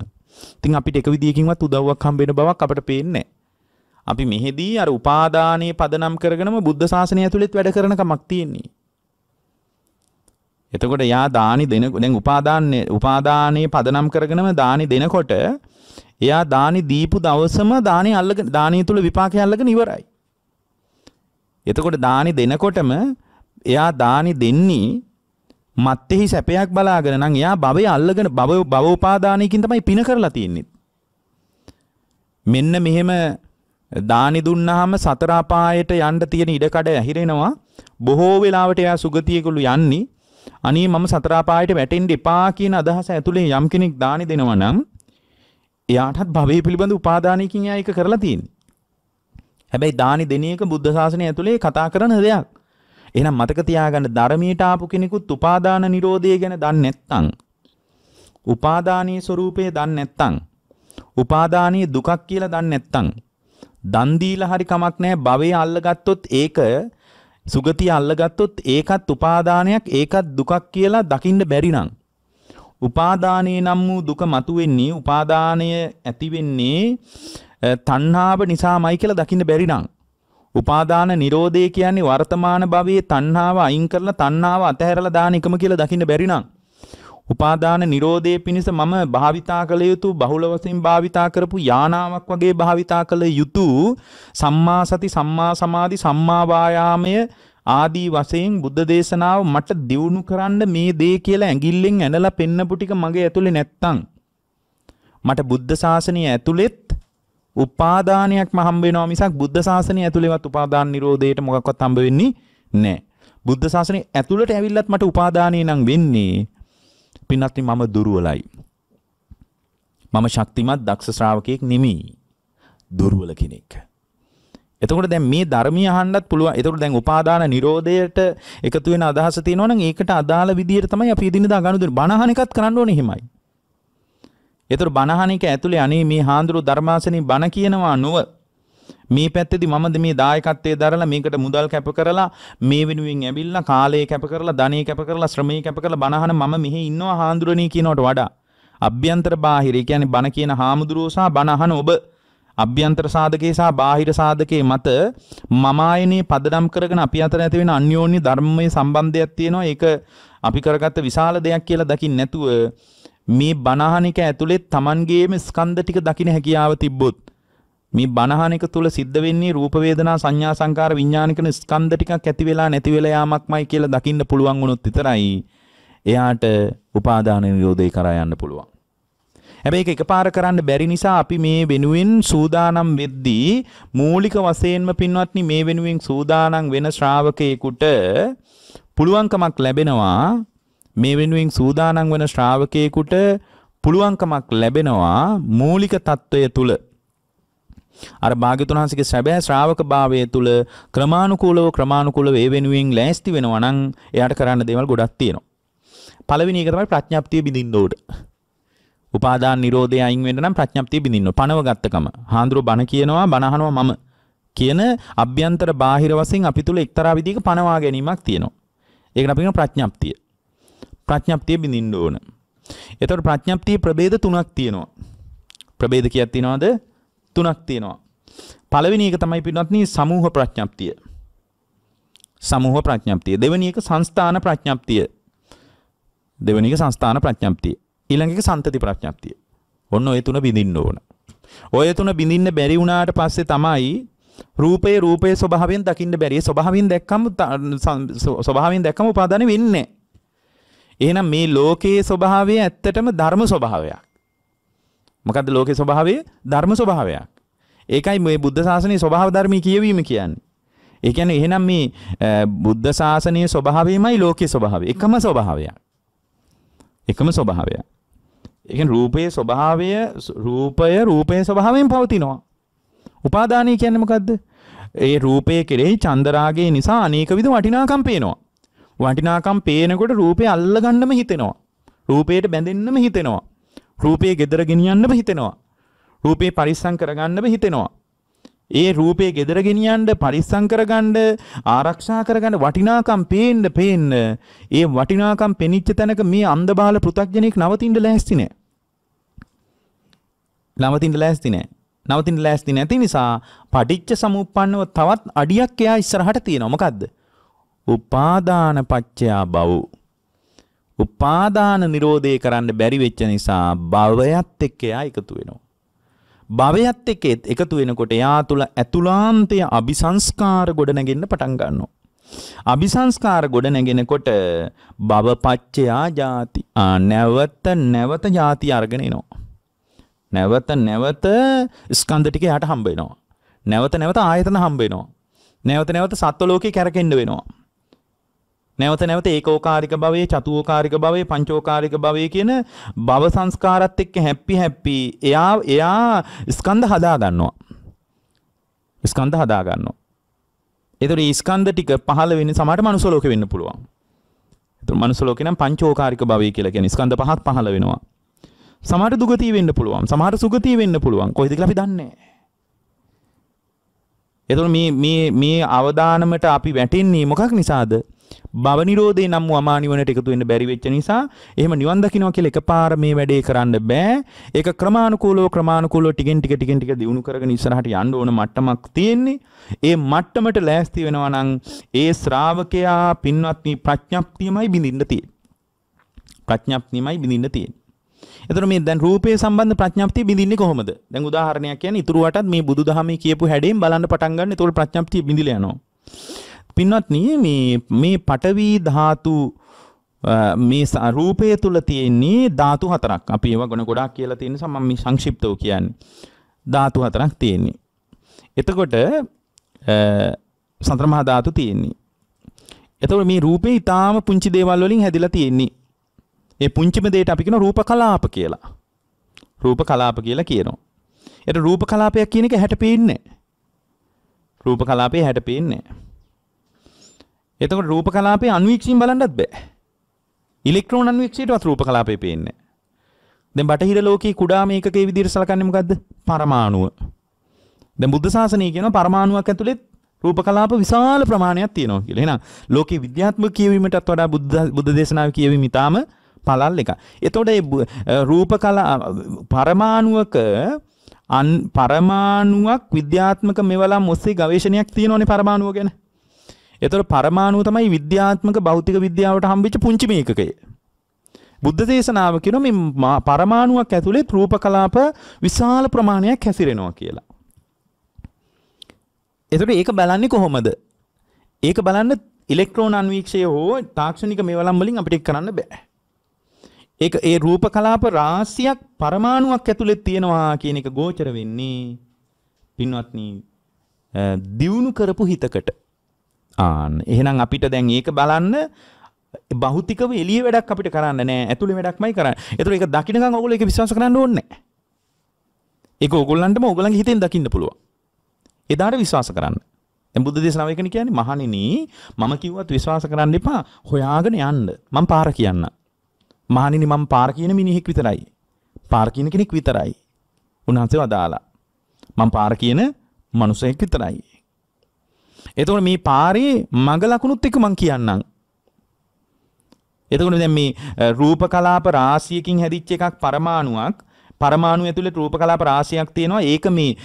ඉතින් අපිට එක විදියකින්වත් උදව්වක් හම්බෙන බවක් අපට පේන්නේ අපි මෙහෙදී අර උපාදානයේ පදනම් කරගෙනම බුද්ධ ශාසනය ඇතුළෙත් වැඩ කරන කමක් තියෙන්නේ. එතකොට යා දානි දෙන දැන් උපාදානයේ උපාදානයේ පදනම් කරගෙනම දානි දෙනකොට එයා දානි දීපු දවසම දානි අල්ලගෙන දානිය තුල විපාකය අල්ලගෙන ඉවරයි. එතකොට දානි දෙනකොටම එයා දානි දෙන්නේ මත්තෙහි සැපයක් බලාගෙන නම් එයා භවය අල්ලගෙන භව භවෝපාදානයකින් තමයි පින කරලා තියෙන්නේ. මෙන්න මෙහෙම දානි දුන්නාම සතර අපායට යන්න තියෙන ඉඩකඩ ඇහිරෙනවා. බොහෝ වෙලාවට එයා සුගතියකුළු යන්නේ අනේ මම සතර අපායට වැටෙන්න එපා කියන අදහස ඇතුලේ යම් කෙනෙක් දානි දෙනවා නම් එයාටත් භවයේ පිළිබඳ උපාදානයකින් එයා ඒක කරලා තියෙන්නේ. හැබැයි දානි දෙන එක බුද්ධ ශාසනය ඇතුලේ කතා කරන දෙයක්. එහෙනම් මතක තියාගන්න ධර්මයට ආපු කෙනෙකුත් උපාදාන නිරෝධය ගැන දන්නේ නැත්නම් උපාදානීය ස්වરૂපය දන්නේ නැත්නම් උපාදානීය දුකක් කියලා දන්නේ නැත්නම් දන් දීලා හරි කමක් නැහැ භවයේ අල්ලගත්තොත් ඒක සුගතිය අල්ලගත්තොත් ඒකත් උපාදානයක් ඒකත් දුකක් කියලා දකින්න බැරි නම් උපාදානයේ නම් වූ දුක මතුවෙන්නේ උපාදානය ඇති වෙන්නේ තණ්හාව නිසාමයි කියලා දකින්න බැරි නම් උපාදාන නිරෝධය කියන්නේ වර්තමාන භවයේ තණ්හාව අයින් කරලා තණ්හාව අතහැරලා දාන එකම කියලා දකින්න බැරි නම් උපාදාන නිරෝධයේ පිණිස මම භාවිතා කළ යුතු බහුල වශයෙන් භාවිතා කරපු යානාවක් වගේ භාවිතා කළ යුතු සම්මා සති සම්මා සමාධි සම්මා වායාමය ආදී වශයෙන් බුද්ධ දේශනාව මට දියුණු කරන්න මේ දේ කියලා ඇඟිල්ලෙන් ඇනලා පෙන්නපු ටික මගේ ඇතුලේ නැත්තම් මට බුද්ධ ශාසනය ඇතුළෙත් උපාදානයක්ම හම්බ වෙනවා මිසක් බුද්ධ ශාසනය ඇතුළේවත් උපාදාන නිරෝධයට මොකක්වත් හම්බ වෙන්නේ නැහැ. බුද්ධ ශාසනය ඇතුළට ඇවිල්ලත් මට උපාදානිය නම් වෙන්නේ පින්වත් මම දුර්වලයි. මම ශක්තිමත් දක්ෂ ශ්‍රාවකයෙක් නෙමෙයි. දුර්වල කෙනෙක්. එතකොට දැන් මේ ධර්මීය අහන්නත් පුළුවන්. එතකොට දැන් උපාදාන නිරෝධයට එකතු වෙන අදහස තියෙනවා නම් ඒකට අදාළ විදියට තමයි අපි එදිනදා ගනුදෙනු. බණහන එකත් කරන්න ඕනේ එහෙමයි. ඒතර බණහන එක ඇතුලේ අනේ මේ හාඳුරු ධර්මාසනින් බණ කියනවා නොව මේ පැත්තේදී මමද මේ දායකත්වයේ දරලා මේකට මුදල් කැප කරලා මේ වෙනුවෙන් ඇවිල්ලා කාලය කැප කරලා ධනෙ කැප කරලා ශ්‍රමය කැප කරලා බණහන මම මෙහි ඉන්නවා හාඳුරණී කියනවට වඩා අභ්‍යන්තර බාහිර ඒ කියන්නේ බණ කියන හාමුදුරුවෝ සහ බණහන ඔබ අභ්‍යන්තර සාධකයේ සහ බාහිර සාධකයේ මත මමායනේ පදනම් කරගෙන අපි අතර ඇති වෙන අන්‍යෝන්‍ය ධර්මයේ සම්බන්ධයක් තියෙනවා ඒක අපි කරගත්ත විශාල දෙයක් කියලා දකින්න නැතුව මේ බණහන එක ඇතුලේ Tamanගේම ස්කන්ධ ටික දකින්න හැකියාව තිබ්බොත් මේ බණහන එක තුල සිද්ධ වෙන්නේ රූප වේදනා සංඥා සංකාර විඥාන කියන ස්කන්ධ ටිකක් ඇති වෙලා නැති වෙලා යාමක්මයි කියලා දකින්න පුළුවන් වුණොත් විතරයි එයාට උපාදාන නිරෝධය කරා යන්න පුළුවන්. හැබැයි ඒක එකපාර කරන්න බැරි නිසා අපි මේ වෙනුවෙන් සූදානම් වෙද්දී මූලික වශයෙන්ම පින්වත්නි මේ වෙනුවෙන් සූදානම් වෙන ශ්‍රාවකයෙකුට පුළුවන්කමක් ලැබෙනවා මේ වෙනුවෙන් සූදානම් වන ශ්‍රාවකයෙකුට පුළුවන්කමක් ලැබෙනවා මූලික తত্ত্বය තුල අර භාග්‍යතුන් වහන්සේගේ සැබෑ ශ්‍රාවකභාවය තුල ක්‍රමානුකූලව ක්‍රමානුකූලව ඒ වෙනුවෙන් ලෑස්ති වෙනවා නම් එයාට කරන්න දේවල් ගොඩක් තියෙනවා. පළවෙනි එක තමයි ප්‍රඥාප්තිය බිඳින්න ඕට. උපාදාන නිරෝධය අයින් වෙන්න නම් ප්‍රඥාප්තිය බිඳින්න ඕන. පණව ගත්තකම. හාඳුරු බණ කියනවා බණ අහනවා මම කියන අභ්‍යන්තර බාහිර වශයෙන් අපි තුල එක්තරා විදිහක පණවා ගැනීමක් තියෙනවා. ඒකට අපි කියන ප්‍රඥාප්තිය. ප්‍රඥප්තිය බිඳින්න ඕන. එතකොට ප්‍රඥප්තිය ප්‍රභේද තුනක් තියෙනවා. ප්‍රභේද කීයක් තියෙනවද? තුනක් තියෙනවා. පළවෙනි එක තමයි පින්වත්නි සමූහ ප්‍රඥප්තිය. සමූහ ප්‍රඥප්තිය. දෙවෙනි එක සංස්ථාන ප්‍රඥප්තිය. දෙවෙනි එක සංස්ථාන ප්‍රඥප්තිය. ඊළඟ එක සම්තති ප්‍රඥප්තිය. ඔන්න ඔය තුන බිඳින්න ඕන. ඔය තුන බිඳින්න බැරි වුණාට පස්සේ තමයි රූපයේ රූපයේ ස්වභාවයෙන් දකින්න බැරි. ස්වභාවයෙන් දැක්කම ස්වභාවයෙන් දැක්කම උපාදානෙ වෙන්නේ නැහැ. එහෙනම් මේ ලෝකයේ ස්වභාවය ඇත්තටම ධර්ම ස්වභාවයක්. මොකද්ද ලෝකයේ ස්වභාවය? ධර්ම ස්වභාවයක්. ඒකයි මේ බුද්ධ ශාසනයේ ස්වභාව ධර්මී කියවීම කියන්නේ. ඒ කියන්නේ එහෙනම් මේ බුද්ධ ශාසනයේ ස්වභාවයමයි ලෝකයේ ස්වභාවය. එකම ස්වභාවයක්. එකම ස්වභාවයක්. ඒ කියන්නේ රූපයේ ස්වභාවය රූපය රූපයේ ස්වභාවයෙන් පවතිනවා. උපාදානය කියන්නේ මොකද්ද? ඒ රූපයේ කෙරෙහි චන්දරාගය නිසා අනේක විද වටිනාකම් පේනවා. වටිනාකම් පේනකොට රූපය අල්ලගන්නම හිතෙනවා. රූපයට බැඳෙන්නම හිතෙනවා. රූපේ gedara ගෙනියන්නම හිතෙනවා. රූපේ පරිස්සම් කරගන්නම හිතෙනවා. ඒ රූපේ gedara ගෙනියන්න පරිස්සම් කරගන්න ආරක්ෂා කරගන්න වටිනාකම් පේන්න පේන්න ඒ වටිනාකම් පෙනිච්ච තැනක මේ අන්ධබාල පෘථග්ජනෙක් නවතින්න ලෑස්ති නෑ. නවතින්න ලෑස්ති නෑ. නවතින්න ලෑස්ති නැති නිසා පටිච්ච සමුප්පන්නව තවත් අඩියක් එයා ඉස්සරහට තියෙනවා. මොකද්ද? උපාදාන පච්චයා බව. උපාදාන නිරෝධය කරන්න බැරි වෙච්ච නිසා භවයත් එක්ක එයා එකතු වෙනවා. භවයත් එක්ක එකතු වෙනකොට එයා තුල ඇතුලාන්තය අபிසංස්කාර ගොඩනගෙන්න පටන් ගන්නවා. අபிසංස්කාර ගොඩනගෙනකොට භවපච්චයා ಜಾති නැවත නැවත ಜಾති අරගෙන එනවා. නැවත නැවත ස්කන්ධ ටික එයාට හම්බ වෙනවා. නැවත නැවත ආයතන හම්බ වෙනවා. නැවත නැවත සත්ව ලෝකේ කැරකෙන්න වෙනවා. නැවත නැවත ඒකෝකාරික භවයේ චතුෝකාරික භවයේ පංචෝකාරික භවයේ කියන භව සංස්කාරات එක්ක හැප්පි හැප්පි එයා එයා ස්කන්ධ හදා ගන්නවා. ස්කන්ධ හදා ගන්නවා. ඒතර ස්කන්ධ ටික පහළ වෙන්නේ සමහරට මනුස්ස ලෝකෙ වෙන්න පුළුවන්. ඒතර මනුස්ස ලෝකෙ නම් පංචෝකාරික භවය කියලා කියන්නේ ස්කන්ධ පහක් පහළ වෙනවා. සමහර දුගතිය වෙන්න පුළුවන්. සමහර සුගතිය වෙන්න පුළුවන්. කොයිද කියලා අපි දන්නේ නැහැ. ඒතර මේ මේ මේ අවදානමට අපි වැටෙන්නේ මොකක් නිසාද? බව නිරෝධේ නම් වූ අමානිවනට එකතු වෙන්න බැරි වෙච්ච නිසා එහෙම නිවන් දකින්නවා කියලා එකපාර මේ වැඩේ කරන්න බෑ. ඒක ක්‍රමානුකූලව ක්‍රමානුකූලව ටිකෙන් ටික ටිකෙන් ටික දියුණු කරගෙන ඉස්සරහට යන්න ඕන මට්ටමක් තියෙන්නේ. ඒ මට්ටමට ලෑස්ති වෙනවා නම් ඒ ශ්‍රාවකයා පින්වත්නි ප්‍රඥප්තියමයි බිඳින්න තියෙන්නේ. ප්‍රඥප්තියමයි බිඳින්න තියෙන්නේ. එතකොට මේ දැන් රූපේ සම්බන්ධ ප්‍රඥප්තිය බිඳින්නේ කොහොමද? දැන් උදාහරණයක් කියන්නේ ඉතුරු වටත් මේ බුදුදහමේ කියපු හැඩයෙන් බලන්න පටන් ගන්න. එතකොට ප්‍රඥප්තිය බිඳිලා යනවා. පින්වත්න මේ පටවී ධාතු මේ රූපය තුළ තියෙන්නේ ධාතු හතරක් අපි ඒවා ගොන ගොඩක් කියලා තියෙන නිසා මම මේ සංක්ෂිප්තව කියන්නේ ධාතු හතරක් තියෙන්නේ එතකොට සතර මහා ධාතු තියෙන්නේ එතකොට මේ රූපේ ඊටාම පුංචි දේවල් වලින් හැදිලා තියෙන්නේ ඒ පුංචිම දෙයට අපි කියන රූප කලාප කියලා රූප කලාප කියලා කියනවා එතකොට රූප කලාපයක් කියන එක හැට පේන්නේ රූප කලාපේ හැට පේන්නේ නැහැ එතකොට රූප කලාපේ අණුවීක්ෂණයෙන් බලන්නත් බෑ. ඉලෙක්ට්‍රෝන අණුවීක්ෂයටවත් රූප කලාපේ පේන්නේ දැන් බටහිර ලෝකයේ කුඩාම ඒකකයේ විදිහට සලකන්නේ මොකද්ද? පරමාණුව. දැන් බුද්ධ ශාසනය කියනවා පරමාණුවක් ඇතුළේ රූප කලාප විශාල ප්‍රමාණයක් තියෙනවා කියලා. එහෙනම් ලෝකේ විද්‍යාත්මක කියවීමටත් වඩා බුද්ධ බුද්ධ දේශනාව කියවීම ඊටාම පළල් එක. එතකොට මේ රූප කලා පරමාණුවක අන් පරමාණුවක් විද්‍යාත්මක මෙවලම් ඔස්සේ ගවේෂණයක් තියෙනවනේ පරමාණුව ගැන. එතකොට පරමාණුව තමයි විද්‍යාත්මක භෞතික විද්‍යාවට හම්බෙච්ච පුංචි මේකකය. බුද්ධ දේශනාව කියන මේ පරමාණුවක් ඇතුලේ රූප කලාප විශාල ප්‍රමාණයක් හැසිරෙනවා කියලා. එතකොට ඒක බලන්නේ කොහොමද? ඒක බලන්න ඉලෙක්ට්‍රෝන අන්වීක්ෂය හෝ තාක්ෂණික මේවලම් වලින් අපිට කරන්න බෑ. ඒක ඒ රූප කලාප රාශියක් පරමාණුවක් ඇතුලේ තියෙනවා කියන එක ගෝචර වෙන්නේ පින්වත්නි දියුණු කරපු හිතකට ආන්න එහෙනම් අපිට දැන් ඒක බලන්න බෞතිකව එළිය වැඩක් අපිට කරන්න නෑ ඇතුළේ වැඩක්මයි කරන්න. ඒතර ඒක දකින්නකම් ඕගොල්ලෝ ඒක විශ්වාස කරන්න ඕනේ නෑ. ඒක ඕගොල්ලන්ටම ඕගොල්ලන්ගේ හිතෙන් දකින්න පුළුවන්. එදාට විශ්වාස කරන්න. දැන් බුද්ධ දේශනාව එකනේ කියන්නේ මහණෙනි මම කිව්වත් විශ්වාස කරන්න එපා. හොයාගෙන යන්න. මම පාර කියන්න. මහණෙනි මම පාර කියන මිනිහෙක් විතරයි. පාර කියන කෙනෙක් විතරයි. උන්වහන්සේ වදාලා. මම පාර කියන මනුස්සයෙක් විතරයි. එතකොට මේ පාරේ මඟ ලකුණුත් එක්ක මං කියන්නම්. එතකොට දැන් මේ රූප කලාප රාශියකින් හැදිච්ච එකක් පරමාණුවක් පරමාණු ඇතුළේ රූප කලාප රාශියක් තියෙනවා. ඒක මේ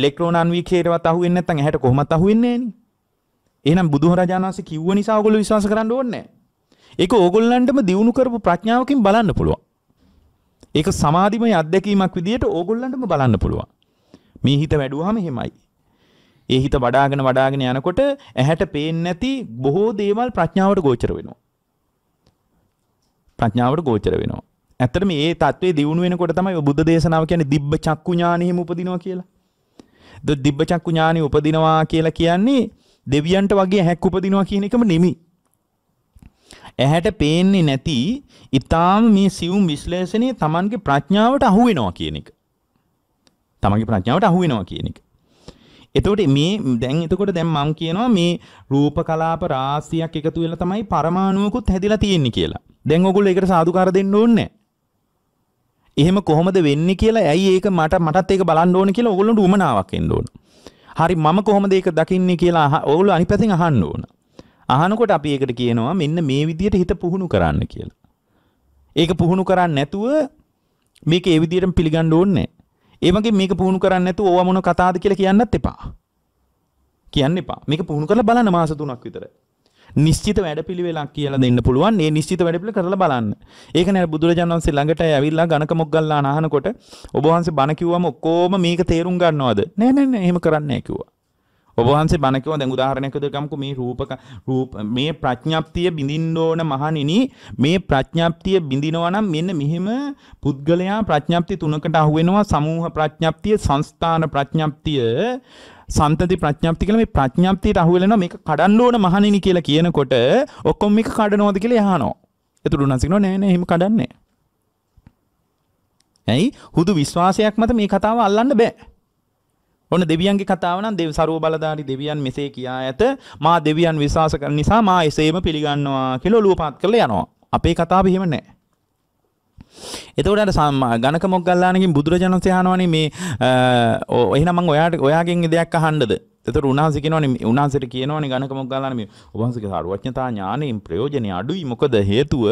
ඉලෙක්ට්‍රෝන අණුවීක්ෂයටවත් අහු වෙන්නේ නැත්නම් ඇහැට කොහොමත් අහු වෙන්නේ නැහනේ. එහෙනම් බුදුහරජාණන් වහන්සේ කිව්ව නිසා ඔයගොල්ලෝ විශ්වාස කරන්න ඕනේ නැහැ. ඒක ඕගොල්ලන්ටම දිනු කරපු ප්‍රඥාවකින් බලන්න පුළුවන්. ඒක සමාධිමය අත්දැකීමක් විදිහට ඕගොල්ලන්ටම බලන්න පුළුවන්. මේ හිත වැඩුවාම එහෙමයි. ඒ හිත වඩාගෙන වඩාගෙන යනකොට ඇහැට පේන්නේ නැති බොහෝ දේවල් ප්‍රඥාවට ගෝචර වෙනවා. ප්‍රඥාවට ගෝචර වෙනවා. ඇත්තටම මේ தત્ත්වේ දියුණු වෙනකොට තමයි බුද්ධ දේශනාව කියන්නේ දිබ්බ චක්කු ඥානෙම උපදිනවා කියලා. ද දිබ්බ චක්කු ඥානෙ උපදිනවා කියලා කියන්නේ දෙවියන්ට වගේ ඇහැක් උපදිනවා කියන එකම නෙමෙයි. ඇහැට පේන්නේ නැති ඊටාම මේ සියුම් විශ්ලේෂණය Tamanගේ ප්‍රඥාවට අහු වෙනවා කියන එක. තමන්ගේ ප්‍රඥාවට අහු වෙනවා කියන එක. එතකොට මේ දැන් එතකොට දැන් මම කියනවා මේ රූප කලාප රාශියක් එකතු වෙලා තමයි පරමාණුවකුත් හැදිලා තියෙන්නේ කියලා. දැන් ඔයගොල්ලෝ ඒකට සාදුකාර දෙන්න ඕනේ එහෙම කොහොමද වෙන්නේ කියලා ඇයි ඒක මට මටත් ඒක බලන්න ඕනේ කියලා ඔයගොල්ලන්ට උමනාවක් එන්න ඕන. හරි මම කොහොමද ඒක දකින්නේ කියලා ඔයගොල්ලෝ අනිත් පැත්තෙන් අහන්න ඕන. අහනකොට අපි ඒකට කියනවා මෙන්න මේ විදිහට හිත පුහුණු කරන්න කියලා. ඒක පුහුණු කරන්නේ නැතුව මේක ඒ විදිහටම පිළිගන්න ඕනේ ඒ වගේ මේක පුහුණු කරන්නේ නැතුව ඕවා මොන කතාවද කියලා කියන්නත් එපා. කියන්න එපා. මේක පුහුණු කරලා බලන්න මාස 3ක් විතර. නිශ්චිත වැඩපිළිවෙලක් කියලා දෙන්න පුළුවන්. ඒ නිශ්චිත වැඩපිළිවෙල කරලා බලන්න. ඒක නේද බුදුරජාණන් වහන්සේ ළඟට ඇවිල්ලා ගණක මොග්ගල්ලාන අහනකොට ඔබ වහන්සේ බණ කිව්වම ඔක්කොම මේක තේරුම් ගන්නවද? නෑ නෑ නෑ එහෙම කරන්නේ නෑ කිව්වා. ඔබහන්සේ බණකව දැන් උදාහරණයක් විදිහට ගමුකෝ මේ රූපක රූප මේ ප්‍රඥාප්තිය බිඳින්න ඕන මහණෙනි මේ ප්‍රඥාප්තිය බිඳිනවා නම් මෙන්න මෙහෙම පුද්ගලයා ප්‍රඥාප්ති තුනකට අහු වෙනවා සමූහ ප්‍රඥාප්තිය සංස්ථාන ප්‍රඥාප්තිය සන්තති ප්‍රඥාප්ති කියලා මේ ප්‍රඥාප්තියට අහු වෙනවා මේක කඩන්න ඕන මහණෙනි කියලා කියනකොට ඔක්කොම මේක කඩනවද කියලා අහනවා එතකොට උනන්ස කියනවා නෑ නෑ එහෙම කඩන්නේ ඇයි හුදු විශ්වාසයක් මත මේ කතාව අල්ලන්න බෑ ඔන්න දෙවියන්ගේ කතාවන දෙව සරුව බලධාරි දෙවියන් මෙසේ කියා ඇත මා දෙවියන් විශවාස කර නිසා මා එසේම පිළිගන්නවා කියලා ඔලුව පාත් කරලා යනවා. අපේ කතාව එහෙම නැහැ. එතකොට අර ගණක මොග්ගල්ලානකින් බුදුරජාණන්සේ අහනවනේ මේ එහෙනම් මම ඔයාට ඔයාගෙන් දෙයක් අහන්නද? එතකොට උන්වහන්සේ කියනවනේ උන්වහන්සේට කියනවනේ ගණක මොග්ගල්ලාන මේ ඔබ වහන්සේගේ සාරවත්ඥතා ඥාණයෙන් ප්‍රයෝජනෙ අඩුයි. මොකද හේතුව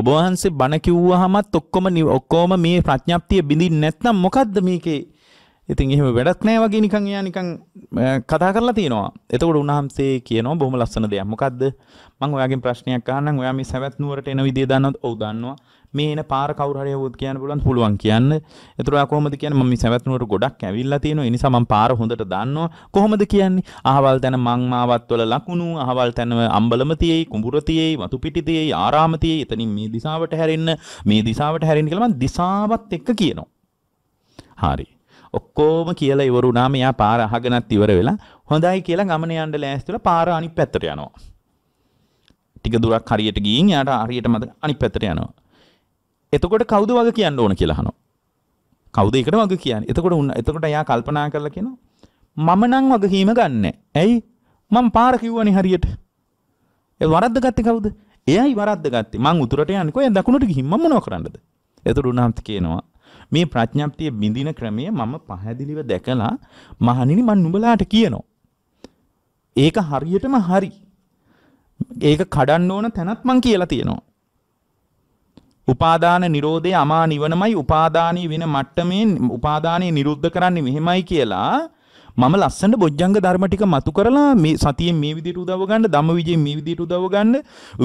ඔබ වහන්සේ බණ කිව්වහමත් ඔක්කොම ඔක්කොම මේ ප්‍රඥප්තිය බිඳින්නේ නැත්නම් මොකද්ද මේකේ ඉතින් එහෙම වැඩක් නෑ වගේ නිකං එයා නිකං කතා කරලා තියෙනවා. එතකොට උන්වහන්සේ කියනවා බොහොම ලස්සන දෙයක්. මොකද්ද? මම ඔයාගෙන් ප්‍රශ්නයක් අහන්නම්. ඔයා මේ සවැත් නුවරට එන විදිය දන්නවද? ඔව් දන්නවා. මේ එන පාර කවුරු හරි આવුවොත් කියන්න පුළුවන් පුළුවන් කියන්න. එතකොට ඔයා කොහොමද කියන්නේ? මම මේ සවැත් නුවර ගොඩක් ඇවිල්ලා තියෙනවා. ඒ නිසා මම පාර හොඳට දන්නවා. කොහොමද කියන්නේ? අහවල් තැන මං මාවත් වල ලකුණු, අහවල් තැන අම්බලම තියෙයි, කුඹුර තියෙයි, වතු පිටි තියෙයි, ආරාම තියෙයි. එතනින් මේ දිශාවට හැරෙන්න, මේ දිශාවට හැරෙන්න කියලා මම දිශාවත් එක්ක කියනවා. හරි. ඔක්කොම කියලා ඉවරුණා මෙයා පාර අහගෙනත් ඉවර වෙලා හොඳයි කියලා ගමන යන්න ලෑස්තිලා පාර අනිත් පැත්තට යනවා. ටික දුරක් හරියට ගිහින් යාට හරියට මත අනිත් පැත්තට යනවා. එතකොට කවුද වග කියන්න ඕන කියලා අහනවා. කවුද ඒකට වග කියන්නේ? එතකොට උන්න එතකොට එයා කල්පනා කරලා කියනවා මම නම් වගකීම ගන්නෑ. ඇයි? මම පාර කිව්වනේ හරියට. ඒ වරද්ද ගත්තේ කවුද? එයයි වරද්ද ගත්තේ. මං උතුරට යන්නේ කොහෙන් දකුණට ගිහින් මම මොනව කරන්නද? එතකොට උන්වහන්සේ කියනවා මේ ප්‍රඥප්තිය බිඳින ක්‍රමය මම පහැදිලිව දැකලා මහණෙනි මම නුඹලාට කියනවා. ඒක හරියටම හරි. ඒක කඩන්න ඕන තැනත් මං කියලා තියෙනවා. උපාදාන නිරෝධය අමා නිවනමයි උපාදානී වෙන මට්ටමේ උපාදානය නිරුද්ධ කරන්නේ මෙහෙමයි කියලා මම ලස්සන බොජ්ජංග ධර්ම ටික මතු කරලා මේ සතියෙන් මේ විදිහට උදව ගන්න, ධම්මවිජයෙන් මේ විදිහට උදව ගන්න,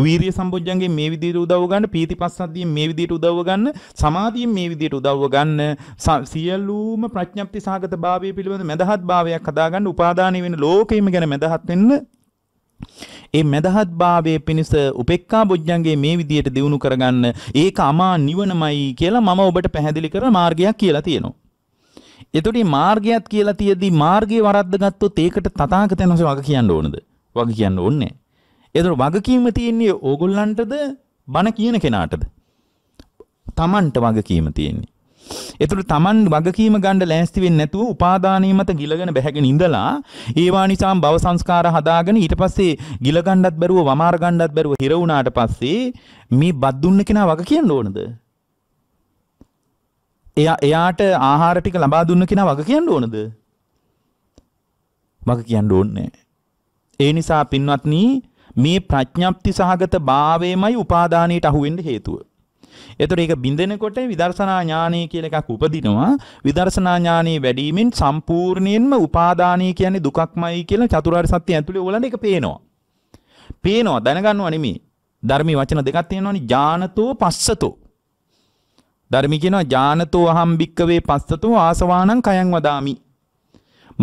වීරිය සම්බොජ්ජංගෙන් මේ විදිහට උදව ගන්න, පීතිපස්සද්ධියෙන් මේ විදිහට උදව ගන්න, සමාධියෙන් මේ විදිහට උදව ගන්න, සියලුම ප්‍රඥප්ති සාගත භාවය පිළිබඳ මදහත් භාවයක් හදා ගන්න, උපාදානී වෙන ලෝකෙම ගැන මදහත් වෙන්න ඒ මැදහත් භාවය පිණිස උපෙක්කා බොජ්ජන්ගේ මේ විදියට දියුණු කරගන්න ඒක අමා නිවනමයි කියලා මම ඔබට පැහැදිලි කර මාර්ගයක් කියලා තියෙනවා. එතොට මාර්ගයත් කියලා තියදී මාර්ගය වරද්ද ගත්තොත් ඒකට තතාගතයන් වස වග කියන්න ඕනද වග කියන්න ඕන්නේ. එතුට වගකීම තියෙන්නේ ඕගොල්ලන්ටද බණ කියන කෙනාටද. තමන්ට වගකීම තියෙන්නේ. එතුට තමන් වගකීම ගණ්ඩ ලෑස්තිවෙන් නැතුව උපාදානීමත ගිලගෙන බැහැගෙන ඉඳලා ඒවා නිසාම් බව සංස්කාර හදාගෙන ඊට පස්සේ ගිලගණ්ඩත් බැරුව වමාර ගණ්ඩත් බැරුව හිරවුණාට පස්සේ මේ බද්දුන්න කෙනා වග කියන්න ඕනද එයා එයාට ආහාර ටික ලබා දුන්න කෙනා වග කියන්න ඕනද? වග කියන්න ඕනේ. ඒ නිසා පින්වත්නි මේ ප්‍රඥප්ති සහගත භාවයමයි උපාදානයට අහු වෙන්න හේතුව. එතකොට ඒක බින්දෙනකොට විදර්ශනා ඥානය කියලා එකක් උපදිනවා. විදර්ශනා ඥානෙ වැඩිමින් සම්පූර්ණයෙන්ම උපාදානය කියන්නේ දුකක්මයි කියලා චතුරාර්ය සත්‍ය ඇතුලේ ඕගලන්ට ඒක පේනවා. පේනවා දැනගන්නවා නෙමෙයි. ධර්මයේ වචන දෙකක් තියෙනවනේ ඥානතෝ පස්සතෝ ධර්මී කියනවා ඥානතෝ අහම් භික්කවේ පස්සතෝ ආසවානං කයං වදාමි.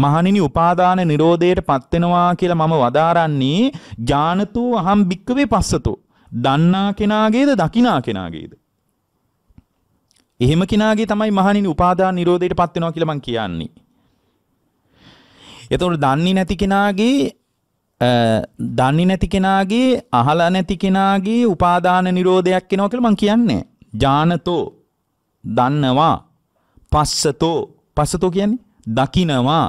මහණෙනි උපාදාන නිරෝධයට පත් වෙනවා කියලා මම වදාරන්නේ ඥානතෝ අහම් භික්කවේ පස්සතෝ. දන්නා කෙනාගේද දකිනා කෙනාගේද? එහෙම කෙනාගේ තමයි මහණෙනි උපාදාන නිරෝධයට පත් වෙනවා කියලා මම කියන්නේ. එතකොට දන්නේ නැති කෙනාගේ දන්නේ නැති කෙනාගේ අහලා නැති කෙනාගේ උපාදාන නිරෝධයක් වෙනවා කියලා මම කියන්නේ. ඥානතෝ දන්නවා පස්සතෝ පස්සතෝ කියන්නේ දකිනවා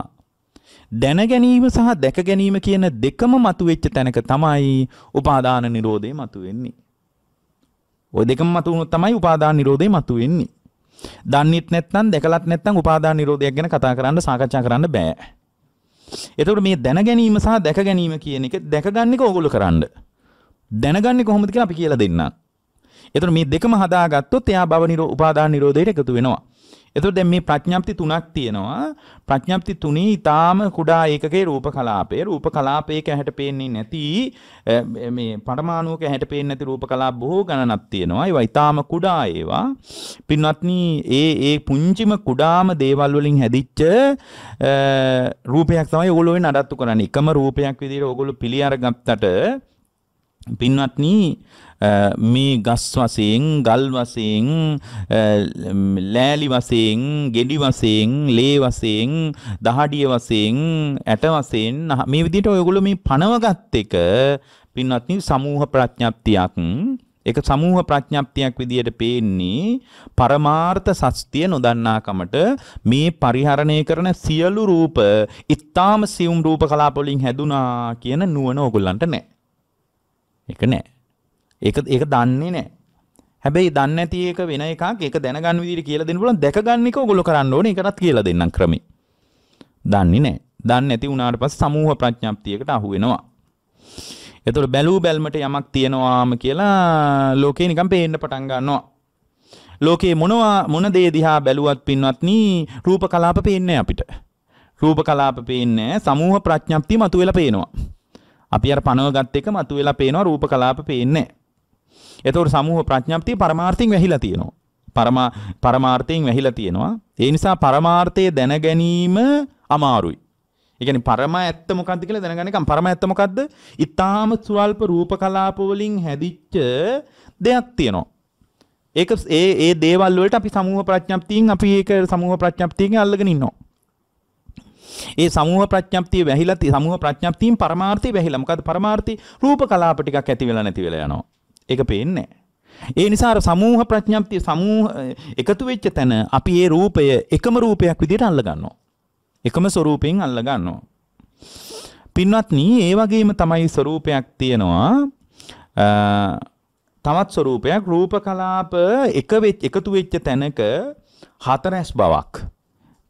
දැන ගැනීම සහ දැක ගැනීම කියන දෙකම මතුවෙච්ච තැනක තමයි උපාදාන නිරෝධය මතුවෙන්නේ. ওই දෙකම මතු වුණොත් තමයි උපාදාන නිරෝධය මතුවෙන්නේ. දන්නේත් නැත්නම් දැකලත් නැත්නම් උපාදාන නිරෝධයක් ගැන කතා කරන්න සාකච්ඡා කරන්න බෑ. එතකොට මේ දැන ගැනීම සහ දැක ගැනීම කියන එක දැකගන්නේ කොහොමද කරන්න? දැනගන්නේ කොහොමද කියලා අපි කියලා දෙන්නම්. එතකොට මේ දෙකම හදාගත්තොත් එයා භව නිරෝ උපාදාන නිරෝධයට එකතු වෙනවා. එතකොට දැන් මේ ප්‍රඥාප්ති තුනක් තියෙනවා. ප්‍රඥාප්ති තුනේ ඊටාම කුඩා ඒකකේ රූප කලාපය. රූප කලාපයක ඇහැට පේන්නේ නැති මේ පරමාණුක ඇහැට පේන්නේ නැති රූප කලාප බොහෝ ගණනක් තියෙනවා. ඒවා ඊටාම කුඩා ඒවා. පින්වත්නි, ඒ ඒ පුංචිම කුඩාම දේවල් වලින් හැදිච්ච රූපයක් තමයි ඕගොල්ලෝ වෙන අඩත්තු කරන්නේ. එකම රූපයක් විදිහට ඕගොල්ලෝ පිළි අරගත්තට පින්වත්නි මේ ගස් වශයෙන් ගල් වශයෙන් ලෑලි වශයෙන් ගෙඩි වශයෙන් ලේ වශයෙන් දහඩිය වශයෙන් ඇට වශයෙන් මේ විදිහට ඔයගොල්ලෝ මේ පනවගත් එක පින්වත්නි සමූහ ප්‍රඥප්තියක් ඒක සමූහ ප්‍රඥප්තියක් විදියට පේන්නේ පරමාර්ථ සත්‍ය නොදන්නාකමට මේ පරිහරණය කරන සියලු රූප ඊ타ම සියුම් රූප කලාප වලින් හැදුනා කියන නුවණ ඕගොල්ලන්ට නැහැ ඒක නෑ. ඒක ඒක දන්නේ නෑ. හැබැයි දන්නේ නැති එක වෙන එකක් ඒක දැනගන්න විදිහට කියලා දෙන්න පුළුවන් දැකගන්න එක ඔයගොල්ලෝ කරන්න ඕනේ ඒකටත් කියලා දෙන්නම් ක්‍රමේ. දන්නේ නෑ. දන්නේ නැති වුණාට පස්සේ සමූහ ප්‍රඥාප්තියකට අහු වෙනවා. එතකොට බැලූ බැල්මට යමක් තියෙනවාම කියලා ලෝකේ නිකන් පේන්න පටන් ගන්නවා. ලෝකේ මොනවා මොන දේ දිහා බැලුවත් පින්වත්නි රූප කලාප පේන්නේ අපිට. රූප කලාප පේන්නේ සමූහ ප්‍රඥප්තිය මතුවෙලා පේනවා. අපි අර පනවගත් එක මතුවෙලා පේනවා රූප කලාප පේන්නේ. එතකොට සමූහ ප්‍රඥාප්තිය පරමාර්ථයෙන් වැහිලා තියෙනවා. පරමා පරමාර්ථයෙන් වැහිලා තියෙනවා. ඒ නිසා පරමාර්ථය දැන ගැනීම අමාරුයි. ඒ කියන්නේ පරම ඇත්ත මොකද්ද කියලා දැනගන්න එකම පරම ඇත්ත මොකද්ද? ඊටාම සුවල්ප රූප කලාප වලින් හැදිච්ච දෙයක් තියෙනවා. ඒක ඒ ඒ දේවල් වලට අපි සමූහ ප්‍රඥාප්තියෙන් අපි ඒක සමූහ ප්‍රඥාප්තියෙන් අල්ලගෙන ඉන්නවා. ඒ සමූහ ප්‍රඥප්තිය වැහිලා සමූහ ප්‍රඥප්තියින් පරමාර්ථය වැහිලා. මොකද පරමාර්ථي රූප කලාප ටිකක් ඇති වෙලා නැති වෙලා යනවා. ඒක පේන්නේ ඒ නිසා අර සමූහ ප්‍රඥප්තිය සමූහ එකතු වෙච්ච තැන අපි ඒ රූපය එකම රූපයක් විදිහට අල්ල ගන්නවා. එකම ස්වරූපයෙන් අල්ල ගන්නවා. පින්වත්නි ඒ වගේම තමයි ස්වරූපයක් තියෙනවා තවත් ස්වරූපයක් රූප කලාප එක එකතු වෙච්ච තැනක හතරැස් බවක්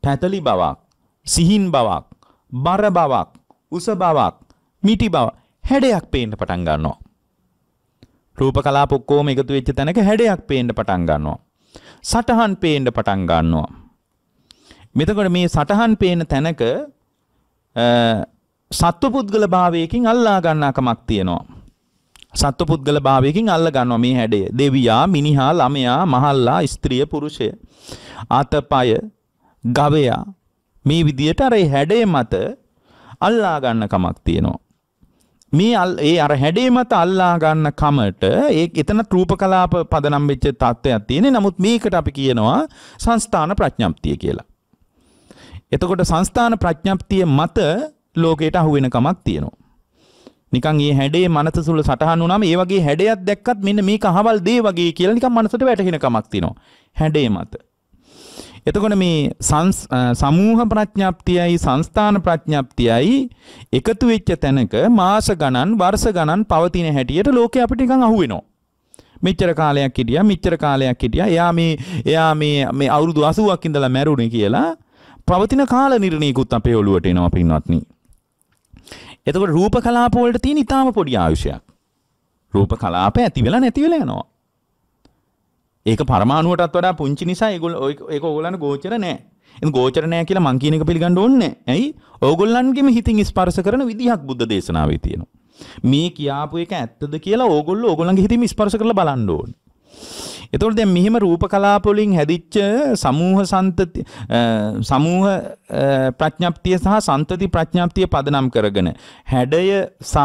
පැතලි බවක් සිහින් බවක්, බර බවක්, උස බවක්, මිටි බව හැඩයක් පේන්න පටන් ගන්නවා. රූප කලාප ඔක්කොම එකතු වෙච්ච තැනක හැඩයක් පේන්න පටන් ගන්නවා. සටහන් පේන්න පටන් ගන්නවා. මෙතකොට මේ සටහන් පේන තැනක සත්වපුද්ගල භාවයකින් අල්ලා ගන්නාකමක් තියෙනවා. සත්වපුද්ගල භාවයකින් අල්ල ගන්නවා මේ හැඩය. දෙවියා, මිනිහා, ළමයා, මහල්ලා, ස්ත්‍රිය, පුරුෂය, අතපය, ගවයා, මේ විදියට අර හැඩේ මත අල්ලා ගන්න කමක් තියෙනවා. මේ ඒ අර හැඩේ මත අල්ලා ගන්න කමට ඒ එතන රූප කලාප පදනම් වෙච්ච තත්ත්වයක් තියෙන්නේ. නමුත් මේකට අපි කියනවා සංස්ථාන ප්‍රඥාප්තිය කියලා. එතකොට සංස්ථාන ප්‍රඥාප්තිය මත ලෝකයට අහු වෙන කමක් තියෙනවා. නිකන් මේ හැඩේ මනස සුළු සටහන් වුණාම ඒ වගේ හැඩයක් දැක්කත් මෙන්න මේක අහවල් දේ වගේ කියලා නිකන් මනසට වැටහෙන කමක් තියෙනවා. හැඩේ මත. එතකොට මේ සමූහ ප්‍රඥාප්තියයි සංස්ථාන ප්‍රඥාප්තියයි එකතු වෙච්ච තැනක මාස ගණන් වර්ෂ ගණන් පවතින හැටියට ලෝකේ අපිට නිකන් අහුවෙනවා. මෙච්චර කාලයක් හිටියා මෙච්චර කාලයක් හිටියා. එයා මේ එයා මේ මේ අවුරුදු 80ක් ඉඳලා මැරුණේ කියලා පවතින කාල නිර්ණයකුත් අපේ ඔළුවට එනවා පින්වත්නි. එතකොට රූප කලාප වලට තියෙන ඊටාම පොඩි ආයුෂයක්. රූප කලාප ඇති වෙලා නැති වෙලා යනවා. ඒක පරමාණුවටත් වඩා පුංචි නිසා ඒගොල්ලෝ ඒක ඕගොල්ලන්ට ගෝචර නෑ. එතන ගෝචර නෑ කියලා මං කියන එක පිළිගන්න ඕනේ නෑ. ඇයි? ඕගොල්ලන්ගෙම හිතින් ස්පර්ශ කරන විදිහක් බුද්ධ දේශනාවේ තියෙනවා. මේ කියාපු එක ඇත්තද කියලා ඕගොල්ලෝ ඕගොල්ලන්ගේ හිතීම ස්පර්ශ කරලා බලන්න ඕන. එතකොට දැන් මෙහෙම රූප කලාප වලින් හැදිච්ච සමූහ සම්තති සමූහ ප්‍රඥාප්තිය සහ සම්තති ප්‍රඥාප්තිය පදනම් කරගෙන හැඩය සහ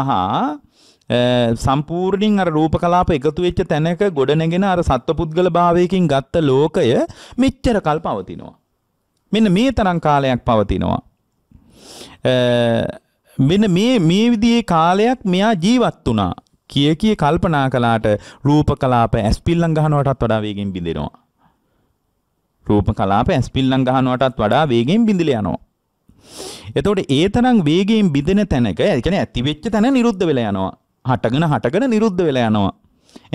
සම්පූර්ණින් අර රූප කලාප එකතු වෙච්ච තැනක ගොඩනැගෙන අර සත්වපුද්ගල භාවයකින් ගත්ත ලෝකය මෙච්චර කල් පවතිනවා. මෙන්න මේ තරම් කාලයක් පවතිනවා. මෙන්න මේ මේ විදිහේ කාලයක් මෙයා ජීවත් වුණා. කිය කී කල්පනා කළාට රූප කලාප ඇස්පිල්ලම් ගහනවටත් වඩා වේගෙන් බිඳිනවා. රූප කලාප ඇස්පිල්ලම් ගහනවටත් වඩා වේගෙන් බිඳිලා යනවා. එතකොට ඒ තරම් වේගයෙන් බිඳෙන තැනක, ඒ කියන්නේ ඇති වෙච්ච තැන නිරුද්ධ වෙලා යනවා. හටගෙන හටගෙන නිරුද්ධ වෙලා යනවා.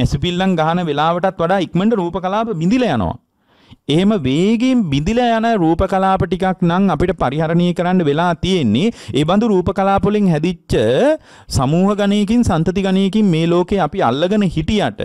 ඇසිපිල්ලම් ගහන වෙලාවටත් වඩා ඉක්මනට රූප කලාප බිඳිලා යනවා. එහෙම වේගෙන් බිඳිලා යන රූප කලාප ටිකක් නම් අපිට පරිහරණය කරන්න වෙලා තියෙන්නේ. ඒ බඳු රූප කලාප වලින් හැදිච්ච සමූහ ගණයකින් සන්තති ගණයකින් මේ ලෝකේ අපි අල්ලගෙන හිටියට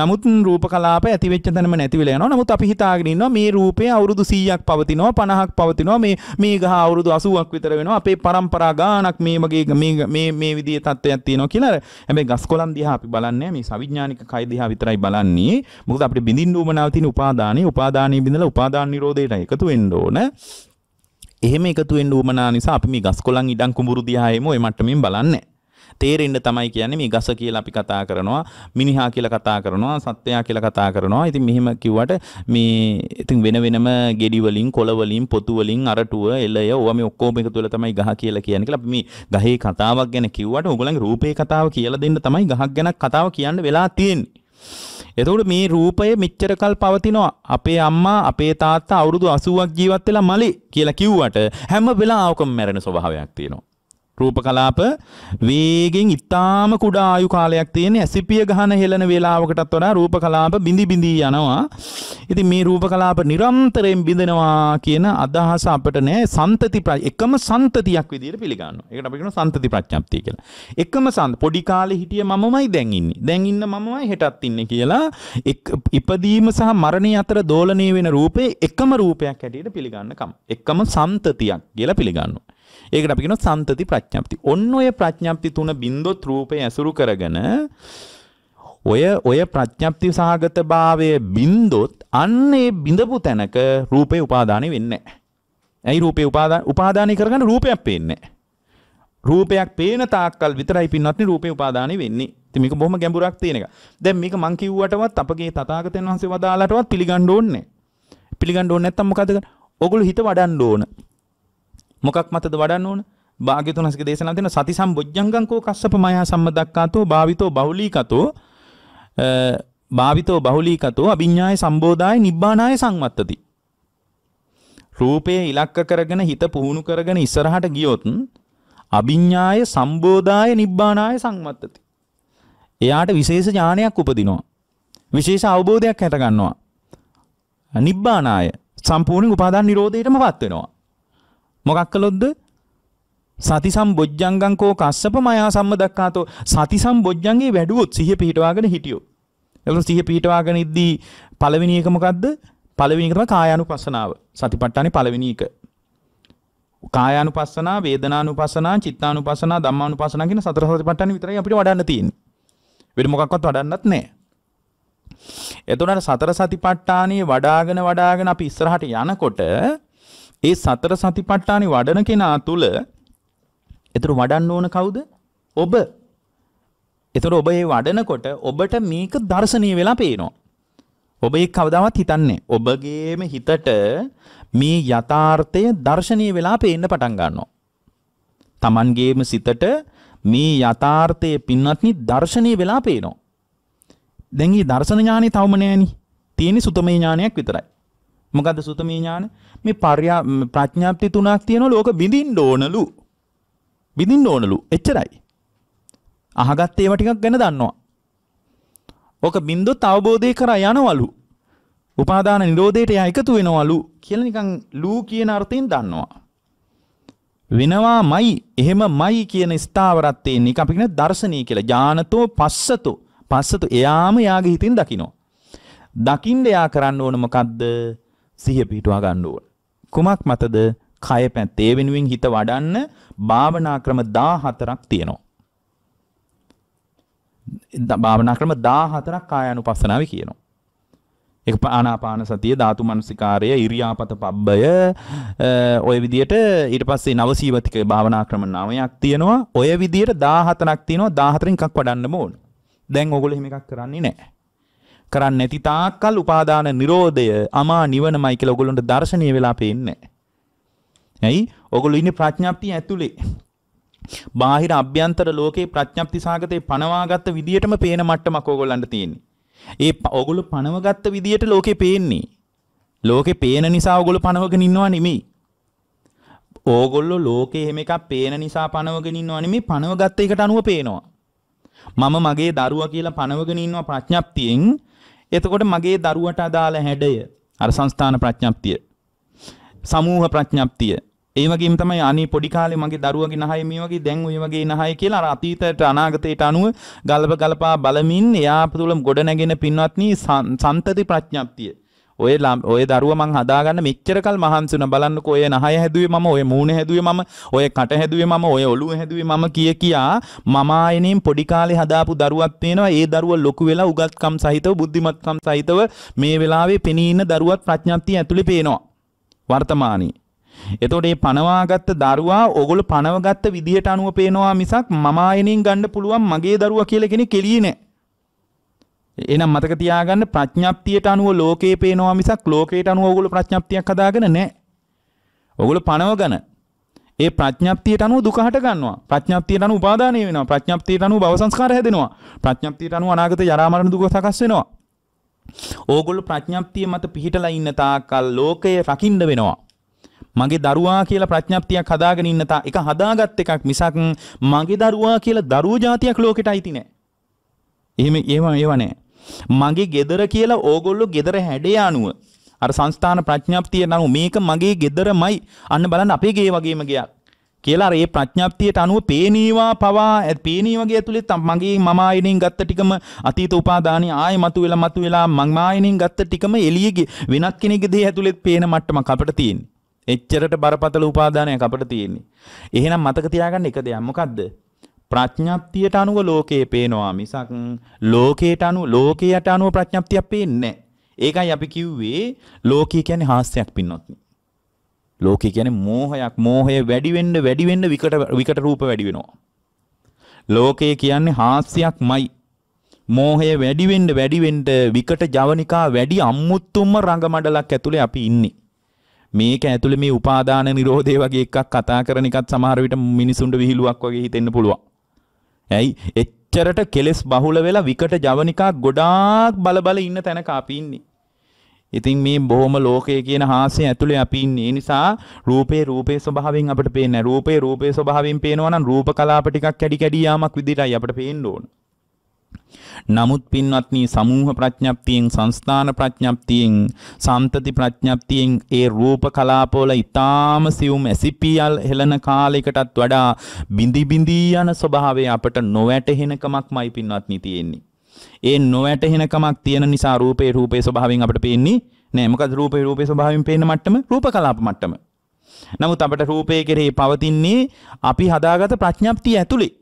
නමුත් රූප කලාප ඇති වෙච්ච තැනම නැති වෙලා යනවා. නමුත් අපි හිතාගෙන ඉන්නවා මේ රූපය අවුරුදු 100ක් පවතිනවා 50ක් පවතිනවා මේ මේ ගහ අවුරුදු 80ක් විතර වෙනවා. අපේ પરම්පරා ගානක් මේ වගේ මේ මේ මේ විදිහේ තත්ත්වයක් තියෙනවා කියලා. හැබැයි ගස් කොළන් දිහා අපි බලන්නේ මේ සවිඥානික කය දිහා විතරයි බලන්නේ. මොකද අපිට බිඳින්න උවමනාව තියෙන උපාදානය උපාදානයේ උපාදානයේ බිඳලා උපාදාන නිරෝධයට එකතු වෙන්න ඕන. එහෙම එකතු වෙන්න උමනා නිසා අපි මේ ගස්කොලන් ඉඩම් කුඹුරු දිහා එමු ඒ මට්ටමින් බලන්නේ. තේරෙන්න තමයි කියන්නේ මේ ගස කියලා අපි කතා කරනවා මිනිහා කියලා කතා කරනවා සත්වයා කියලා කතා කරනවා ඉතින් මෙහෙම කිව්වට මේ ඉතින් වෙන වෙනම ගෙඩි වලින් කොළ වලින් පොතු වලින් අරටුව එළය ඕවා මේ ඔක්කොම එකතු වෙලා තමයි ගහ කියලා කියන්නේ කියලා අපි මේ ගහේ කතාවක් ගැන කිව්වට ඕගොල්ලන්ගේ රූපේ කතාව කියලා දෙන්න තමයි ගහක් ගැන කතාව කියන්න වෙලා තියෙන්නේ එතකොට මේ රූපය මෙච්චර කල් පවතිනවා. අපේ අම්මා අපේ තාත්තා අවුරුදු 80ක් ජීවත් වෙලා මලේ කියලා කිව්වට හැම වෙලාවකම මැරෙන ස්වභාවයක් තියෙනවා. රූප කලාප වේගෙන් ඉතාම කුඩා ආයු කාලයක් තියෙන ඇසිපිය ගහන හෙළන වේලාවකටත් වඩා රූප කලාප බිඳි බිඳී යනවා. ඉතින් මේ රූප කලාප නිරන්තරයෙන් බිඳෙනවා කියන අදහස අපිට නෑ සන්තති එකම සන්තතියක් විදිහට පිළිගන්නවා. ඒකට අපි කියනවා සන්තති ප්‍රඥප්තිය කියලා. එකම සන්ත පොඩි කාලේ හිටිය මමමයි දැන් ඉන්නේ. දැන් ඉන්න මමමයි හෙටත් ඉන්නේ කියලා ඉපදීම සහ මරණය අතර දෝලණය වෙන රූපේ එකම රූපයක් හැටියට පිළිගන්නකම. එකම සන්තතියක් කියලා පිළිගන්නවා. ඒකට අපිගෙන සන්තති ප්‍රඥප්ති. ඔන්න ඔය ප්‍රඥප්ති තුන බින්දොත් රූපය ඇසුරු කරගෙන ඔය ඔය ප්‍රඥප්ති සහගත භාවය බින්දොත් අන්න ඒ බිඳපු තැනක රූපේ උපාදානෙ වෙන්නේ ඇයි රූපේ උපාදාන උපාදානය කරගන්න රූපයක් පේන්නේ රූපයක් පේන තාක්කල් විතරයි පින්වත්නි රූපේ උපාදානෙ වෙන්නේ. ඉතින් මේක බොහොම ගැඹුරක් තියෙන එක. දැන් මේක මං කිව්වටවත් අපගේ තථාගතයන් වහන්සේ වදාලාටවත් පිළිගන්න ඕනේ නැහැ. පිළිගන්න ඕනේ නැත්තම් මොකද කරන්නේ? ඔගොල්ලෝ හිත වඩන්න ඕන. මොකක් මතද වඩන්න ඕන? භාග්‍යතුන්හසගේ දේශනාව තියෙන සති සම්බොජ්ජංගංකෝ කස්සප මයා සම්මදක්කාතෝ භාවිතෝ බහුලීකතෝ භාවිතෝ බහුලීකතෝ අභිඥාය සම්බෝධාය නිබ්බානාය සංවත්තති. රූපය ඉලක්ක කරගෙන හිත පුහුණු කරගෙන ඉස්සරහට ගියොත් අභිඥාය සම්බෝධාය නිබ්බානාය සංවත්තති. එයාට විශේෂ ඥානයක් උපදිනවා. විශේෂ අවබෝධයක් හැට ගන්නවා. නිබ්බානාය සම්පූර්ණ උපාදාන නිරෝධයටමපත් වෙනවා. මොකක් කළොත්ද? සතිසම් බොජ්ජංගං කෝ කස්සප මයා සම්මදක්කාතෝ සතිසම් බොජ්ජංගේ වැඩුවොත් සිහිය පිහිටවාගෙන හිටියෝ. එතකොට සිහිය පිහිටවාගෙන ඉද්දී පළවෙනි එක මොකද්ද? පළවෙනි එක තමයි කායානුපස්සනාව. සතිපට්ඨානේ පළවෙනි එක. කායානුපස්සනා, වේදනානුපස්සනා, චිත්තානුපස්සනා, ධම්මානුපස්සනා කියන සතර සතිපට්ඨානේ විතරයි අපිට වඩන්න තියෙන්නේ. වෙන මොකක්වත් වඩන්නත් නැහැ. එතකොට සතර සතිපට්ඨානේ වඩාගෙන වඩාගෙන අපි ඉස්සරහට යනකොට ඒ සතර සතිපට්ඨානෙ වඩන කෙනා තුල ඒතර වඩන්න ඕන කවුද? ඔබ. ඒතර ඔබ ඒ වඩනකොට ඔබට මේක දර්ශනීය වෙලා පේනවා. ඔබ ඒක කවදාවත් හිතන්නේ. ඔබගේම හිතට මේ යථාර්ථය දර්ශනීය වෙලා පේන්න පටන් ගන්නවා. Tamangeම සිතට මේ යථාර්ථයේ පින්වත්නි දර්ශනීය වෙලා පේනවා. දැන් මේ දර්ශන ඥානෙ තවම නැහෙනි. තියෙන්නේ සුතමේ ඥානයක් විතරයි. මොකද්ද සුතමේ ඥාන? මේ පර්යා ප්‍රඥාප්ති තුනක් තියෙනවා ලෝක බිඳින්න ඕනලු. බිඳින්න ඕනලු. එච්චරයි. අහගත්ත ඒවා ටිකක් ගැන දන්නවා. ඕක බින්දොත් අවබෝධය කරා යනවලු. උපාදාන නිරෝධයට එයා එකතු වෙනවලු කියලා නිකන් ලූ කියන අර්ථයෙන් දන්නවා. වෙනවාමයි එහෙමමයි කියන ස්ථාවරත්තේ එක අපි කියන දර්ශනීය කියලා. ඥානතෝ පස්සතෝ. පස්සතෝ එයාම යාගේ හිතින් දකිනවා. දකින්න එයා කරන්න ඕන මොකද්ද? සිහිය පිටුවා ගන්න ඕන. කුමක් මතද කය පැත්තේ වෙනුවෙන් හිත වඩන්න භාවනා ක්‍රම 14ක් තියෙනවා. භාවනා ක්‍රම 14ක් කායानुපස්සනාවේ කියනවා. ඒක ආනාපාන සතිය ධාතු මනසිකාරය ඉරියාපත පබ්බය ඔය විදියට ඊට පස්සේ නවසීවතික භාවනා ක්‍රම 9ක් තියෙනවා. ඔය විදියට 14ක් තියෙනවා. 14න් එකක් වඩන්නම ඕන. දැන් ඕගොල්ලෝ එහෙම එකක් කරන්නේ නැහැ. කරන්නේ නැති තාක්කල් උපාදාන නිරෝධය අමා නිවනමයි කියලා ඔයගොල්ලන්ට දර්ශනීය වෙලා පේන්නේ ඇයි? ඔයගොල්ලෝ ඉන්නේ ප්‍රඥාප්තිය ඇතුලේ. බාහිර අභ්‍යන්තර ලෝකේ ප්‍රඥාප්ති සාගතේ පනවාගත්ත විදියටම පේන මට්ටමක් ඔයගොල්ලන්ට තියෙන්නේ. ඒ ඔගොල්ලෝ පනවගත්ත විදියට ලෝකේ පේන්නේ. ලෝකේ පේන නිසා ඔයගොල්ලෝ පනවගෙන ඉන්නවා නෙමෙයි. ඕගොල්ලෝ ලෝකේ එහෙම එකක් පේන නිසා පනවගෙන ඉන්නව නෙමෙයි පනවගත්ත එකට අනුව පේනවා. මම මගේ දරුවා කියලා පනවගෙන ඉන්නවා ප්‍රඥප්තියෙන් එතකොට මගේ දරුවට අදාළ හැඩය අර සංස්ථාන ප්‍රඥප්තිය සමූහ ප්‍රඥප්තිය ඒ වගේම තමයි අනේ පොඩි කාලේ මගේ දරුවගේ නහය මේ වගේ දැන් ওই වගේ නහය කියලා අර අතීතයට අනාගතයට අනුව ගලප ගලපා බලමින් එයා තුළ ගොඩ නැගෙන පින්වත්නි සන්තති ප්‍රඥප්තිය ඔය ඔය දරුව මං හදාගන්න මෙච්චරකල් මහන්සිුන බලන්නකො ඔය නහය හැදුවේ මම ඔය මූණ හැදුවේ මම ඔය කට හැදුවේ මම ඔය ඔළුව හැදුවේ මම කිය කියා මම ආයෙනින් පොඩි කාලේ හදාපු දරුවක් තියෙනවා ඒ දරුවා ලොකු වෙලා උගත්කම් සහිතව බුද්ධිමත්කම් සහිතව මේ වෙලාවේ පෙනී ඉන්න දරුවත් ප්‍රඥප්තිය ඇතුලේ පේනවා වර්තමානයේ එතකොට මේ පනවාගත්ත දරුවා ඕගොල්ලෝ පනවගත්ත විදියට අනුව පේනවා මිසක් මම ආයෙනින් ගන්න පුළුවන් මගේ දරුවා කියලා කෙනෙක් එළියේ නැහැ එහෙනම් මතක තියාගන්න ප්‍රඥප්තියට අනුව ලෝකේ පේනවා මිසක් ලෝකයට අනුව ඕගොල්ලෝ ප්‍රඥප්තියක් හදාගෙන නැහැ. ඕගොල්ලෝ පනවගෙන ඒ ප්‍රඥප්තියට අනුව දුක හට ගන්නවා. ප්‍රඥප්තියට අනුව උපාදානය වෙනවා. ප්‍රඥප්තියට අනුව භව සංස්කාර හැදෙනවා. ප්‍රඥප්තියට අනුව අනාගත ජරා මරණ දුක සකස් වෙනවා. ඕගොල්ලෝ ප්‍රඥප්තිය මත පිහිටලා ඉන්න තාක්කල් ලෝකය රකින්න වෙනවා. මගේ දරුවා කියලා ප්‍රඥප්තියක් හදාගෙන ඉන්න තා එක හදාගත් එකක් මිසක් මගේ දරුවා කියලා දරුවෝ జాතියක් ලෝකෙට අයිති නෑ. එහෙම ඒව ඒව නෑ. මගේ ගෙදර කියලා ඕගොල්ලෝ ගෙදර හැඩේ අනුව අර සංස්ථාන ප්‍රඥාප්තිය නම් මේක මගේ ගෙදරමයි අන්න බලන්න අපේ ගේ වගේම ගයක් කියලා අර ඒ ප්‍රඥාප්තියට අනුව පේනීවා පවා පේනී වගේ ඇතුළේ මගේ මම ආයෙනින් ගත්ත ටිකම අතීත උපාදානිය ආයෙ මතුවෙලා මතුවෙලා මං ආයෙනින් ගත්ත ටිකම එළියේ වෙනත් කෙනෙක්ගේ දේ ඇතුළෙත් පේන මට්ටමක් අපිට තියෙන්නේ එච්චරට බරපතල උපාදානයක් අපිට තියෙන්නේ එහෙනම් මතක තියාගන්න එක දෙයක් මොකද්ද ප්‍රඥප්තියට අනුව ලෝකේ පේනවා මිසක් ලෝකයට අනුව ලෝකයට අනුව ප්‍රඥප්තියක් පේන්නේ ඒකයි අපි කිව්වේ ලෝකය කියන්නේ හාස්‍යයක් පින්නොත්. ලෝකය කියන්නේ මෝහයක්. මෝහය වැඩි වෙන්න වැඩි වෙන්න විකට විකට රූප වැඩි වෙනවා. ලෝකය කියන්නේ හාස්‍යයක්මයි. මෝහය වැඩි වෙන්න වැඩි වෙන්න විකට ජවනිකා වැඩි අම්මුත්තුම්ම රංගමඩලක් ඇතුලේ අපි ඉන්නේ. මේක ඇතුලේ මේ උපාදාන නිරෝධය වගේ එකක් කතා කරන එකත් සමහර විට මිනිසුන්ට විහිළුවක් වගේ හිතෙන්න පුළුවන්. ඇයි එච්චරට කෙලෙස් බහුල වෙලා විකට ජවනිකා ගොඩාක් බලබල ඉන්න තැනක අපි ඉන්නේ. ඉතින් මේ බොහොම ලෝකයේ කියන හාස්‍ය ඇතුලේ අපි ඉන්නේ. ඒ නිසා රූපේ රූපේ ස්වභාවයෙන් අපිට පේන්නේ. රූපේ රූපේ ස්වභාවයෙන් පේනවා නම් රූප කලාප ටිකක් කැඩි කැඩි යාමක් විදිහටයි අපිට පේන්න ඕනේ. නමුත් පින්වත්නි සමූහ ප්‍රඥප්තියෙන් සංස්ථාන ප්‍රඥප්තියෙන් සම්තති ප්‍රඥප්තියෙන් ඒ රූප කලාපවල ඊටාම සියුම් ඇසිපියල් e හෙලන කාලයකටත් වඩා බිඳි බිඳී යන ස්වභාවය අපට නොවැටහෙනකමක්මයි පින්වත්නි තියෙන්නේ. ඒ නොවැටහෙනකමක් තියෙන නිසා රූපේ රූපේ ස්වභාවයෙන් අපට පේන්නේ නෑ මොකද රූපේ රූපේ ස්වභාවයෙන් පේන මට්ටම රූප කලාප මට්ටම. නමුත් අපට රූපේ කෙරෙහි පවතින්නේ අපි හදාගත ප්‍රඥප්තිය ඇතුලේ.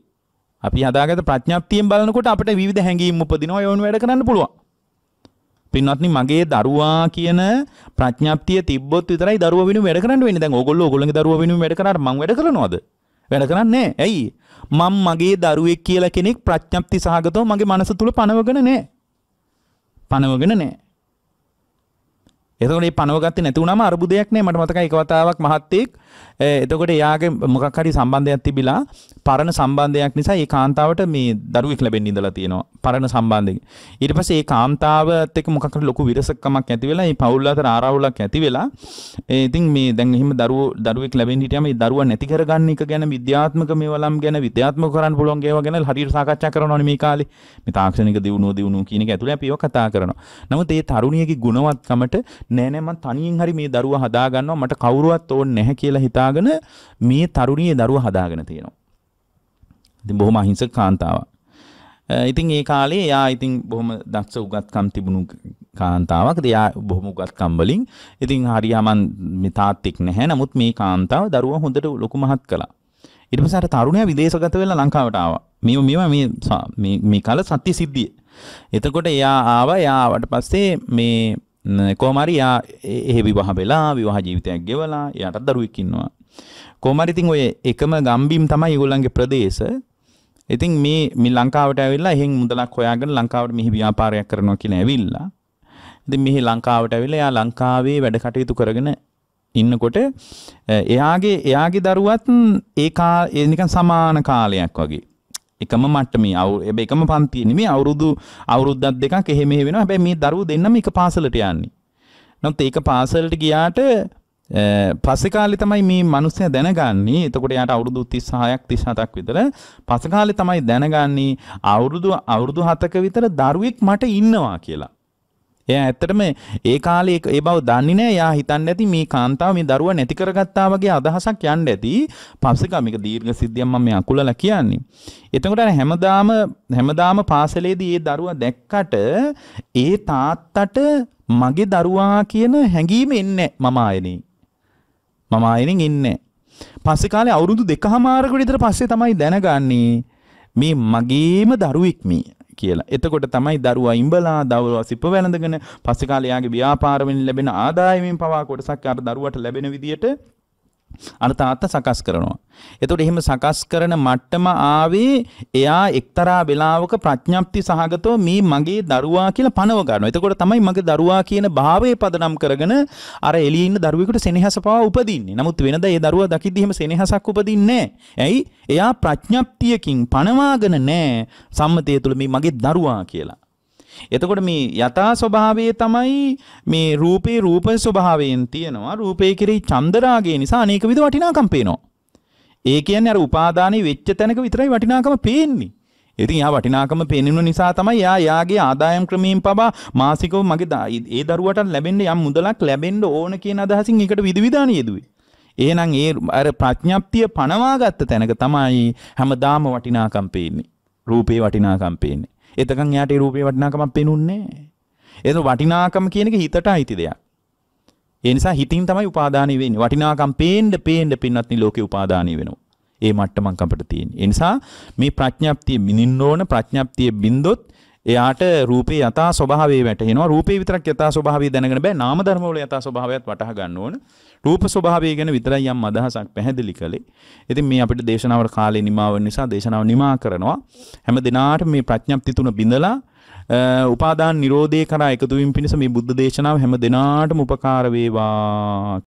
අපි හදාගත ප්‍රඥප්තියෙන් බලනකොට අපට විවිධ හැඟීම් උපදිනවා යොමු වැඩ කරන්න පුළුවන්. පින්වත්නි මගේ දරුවා කියන ප්‍රඥප්තිය තිබ්බොත් විතරයි දරුවා වෙනුවෙන් වැඩ කරන්න වෙන්නේ. දැන් ඕගොල්ලෝ ඕගොල්ලන්ගේ දරුවා වෙනුවෙන් වැඩ කරාට මං වැඩ කරනවද? වැඩ කරන්නේ නැහැ. ඇයි? මම මගේ දරුවෙක් කියලා කෙනෙක් ප්‍රඥප්ති සහගතව මගේ මනස තුල පනවගෙන නැහැ. පනවගෙන නැහැ. එතකොට මේ පනවගත්තේ නැති වුණාම අරුබුදයක් නෑ මට මතකයි එක වතාවක් මහත්තයෙක් එතකොට එයාගේ මොකක් හරි සම්බන්ධයක් තිබිලා පරණ සම්බන්ධයක් නිසා ඒ කාන්තාවට මේ දරුවෙක් ලැබෙන්න ඉඳලා තියෙනවා පරණ සම්බන්ධයෙන්. ඊට පස්සේ ඒ කාන්තාවත් එක්ක මොකක් හරි ලොකු විරසකමක් ඇති වෙලා මේ පවුල් අතර ආරවුලක් ඇති වෙලා ඒ ඉතින් මේ දැන් එහෙම දරුවෝ දරුවෙක් ලැබෙන්න හිටියම ඒ දරුවා නැති කරගන්න එක ගැන විද්‍යාත්මක මේවලම් ගැන විද්‍යාත්මක කරන්න පුළුවන් ඒවා ගැන හරියට සාකච්ඡා කරනවනේ මේ කාලේ. මේ තාක්ෂණික දියුණුව දියුණුව කියන එක ඇතුළේ අපි ඒවා කතා කරනවා. නමුත් ඒ තරුණියගේ ගුණවත්කමට නෑ නෑ මම තනියෙන් හරි මේ දරුවා හදාගන්නවා මට කවුරුවත් ඕනේ නැහැ කියලා කියලා හිතාගෙන මේ තරුණියේ දරුවා හදාගෙන තියෙනවා. ඉතින් බොහොම අහිංසක කාන්තාවක්. ඉතින් ඒ කාලේ එයා ඉතින් බොහොම දක්ෂ උගත්කම් තිබුණු කාන්තාවක්ද එයා බොහොම උගත්කම් වලින් ඉතින් හරියමන් මේ තාත්තෙක් නැහැ. නමුත් මේ කාන්තාව දරුවා හොඳට ලොකු මහත් කළා. ඊට පස්සේ අර තරුණයා විදේශගත වෙලා ලංකාවට ආවා. මේ මේවා මේ මේ මේ කල සත්‍ය සිද්ධිය. එතකොට එයා ආවා එයා ආවට පස්සේ මේ කොහමරි යා එහෙ විවාහ වෙලා විවාහ ජීවිතයක් ගෙවලා එයාට දරුවෙක් ඉන්නවා. කොහමරි ඉතින් ඔය එකම ගම්බිම් තමයි ඒගොල්ලන්ගේ ප්‍රදේශ. ඉතින් මේ මේ ලංකාවට ඇවිල්ලා එහෙන් මුදලක් හොයාගෙන ලංකාවට මෙහි ව්‍යාපාරයක් කරනවා කියලා ඇවිල්ලා. ඉතින් මෙහි ලංකාවට ඇවිල්ලා එයා ලංකාවේ වැඩ කටයුතු කරගෙන ඉන්නකොට එයාගේ එයාගේ දරුවත් ඒ නිකන් සමාන කාලයක් වගේ එකම මට්ටමේ අවු එකම පන්තිය නෙමෙයි අවුරුදු අවුරුද්දක් දෙකක් එහෙ මෙහෙ වෙනවා. හැබැයි මේ දරුවෝ දෙන්නම එක පාසලට යන්නේ. නමුත් ඒක පාසලට ගියාට පස්සේ කාලේ තමයි මේ මිනිස්සයා දැනගන්නේ. එතකොට යාට අවුරුදු 36ක් 37ක් විතර පස්සේ කාලේ තමයි දැනගන්නේ අවුරුදු අවුරුදු 7ක විතර දරුවෙක් මට ඉන්නවා කියලා. එයා ඇත්තටම ඒ කාලේ ඒ බව දන්නේ නැහැ. එයා හිතන්නේ නැති මේ කාන්තාව මේ දරුවා නැති කරගත්තා වගේ අදහසක් යන්න ඇති. පස්සිකාමික දීර්ඝ සිද්ධියක් මම මේ අකුලලා කියන්නේ. එතකොට හැමදාම හැමදාම පාසලේදී ඒ දරුවා දැක්කට ඒ තාත්තට මගේ දරුවා කියන හැඟීම එන්නේ මම ආයෙනේ. මම ආයෙනින් ඉන්නේ. පස්සේ කාලේ අවුරුදු දෙකහමාරකට විතර පස්සේ තමයි දැනගන්නේ මේ මගේම දරුවෙක් මේ. කියලා. එතකොට තමයි දරුවා ඉඹලා දරුවා සිප වැළඳගෙන පස්සේ කාලේ යාගේ ව්‍යාපාරවෙන් ලැබෙන ආදායමෙන් පවා කොටසක් අර දරුවට ලැබෙන විදියට අර තාත්තා සකස් කරනවා. එතකොට එහෙම සකස් කරන මට්ටම ආවේ එයා එක්තරා වෙලාවක ප්‍රඥප්ති සහගතව මේ මගේ දරුවා කියලා පනව ගන්නවා. එතකොට තමයි මගේ දරුවා කියන භාවයේ පදනම් කරගෙන අර එළියේ ඉන්න දරුවෙකුට සෙනෙහස පවා උපදින්නේ. නමුත් වෙනද ඒ දරුවා දකිද්දි එහෙම සෙනෙහසක් උපදින්නේ ඇයි? එයා ප්‍රඥප්තියකින් පනවාගෙන නැහැ සම්මතය තුළ මේ මගේ දරුවා කියලා. එතකොට මේ යථා ස්වභාවය තමයි මේ රූපේ රූප ස්වභාවයෙන් තියෙනවා. රූපේ කෙරෙහි චන්දරාගය නිසා අනේක විද වටිනාකම් පේනවා. ඒ කියන්නේ අර උපාදානයේ වෙච්ච තැනක විතරයි වටිනාකම පේන්නේ. ඉතින් යා වටිනාකම පේනිනු නිසා තමයි යා යාගේ ආදායම් ක්‍රමයෙන් පවා මාසිකව මගේ ඒ දරුවට ලැබෙන්න යම් මුදලක් ලැබෙන්න ඕන කියන අදහසින් ඒකට විවිධාන යෙදුවේ. එහෙනම් ඒ අර ප්‍රඥප්තිය පනවා ගත්ත තැනක තමයි හැමදාම වටිනාකම් පේන්නේ. රූපේ වටිනාකම් පේන්නේ. එතකන් එයාට ඒ රූපේ වටිනාකමක් පේනුන්නේ නැහැ. ඒක වටිනාකම කියන එක හිතට අයිති දෙයක්. ඒ නිසා හිතින් තමයි උපාදානය වෙන්නේ. වටිනාකම් පේන්න පේන්න පින්වත්නි ලෝකේ උපාදානය වෙනවා. ඒ මට්ටමක් අපිට තියෙන්නේ. ඒ නිසා මේ ප්‍රඥාප්තිය මිනින්න ඕන ප්‍රඥාප්තිය බින්දොත් එයාට රූපේ යථා ස්වභාවය වැටහෙනවා. රූපේ විතරක් යථා ස්වභාවය දැනගෙන බෑ. නාම ධර්ම වල යථා ස්වභාවයත් වටහා ගන්න ඕන. රූප ස්වභාවය ගැන විතරයි යම් අදහසක් පැහැදිලි කළේ. ඉතින් මේ අපිට දේශනාවට කාලේ නිමා වෙන නිසා දේශනාව නිමා කරනවා. හැම දිනාටම මේ ප්‍රඥප්ති තුන බිඳලා උපාදාන නිරෝධය කරා එකතු වීම පිණිස මේ බුද්ධ දේශනාව හැම දිනාටම උපකාර වේවා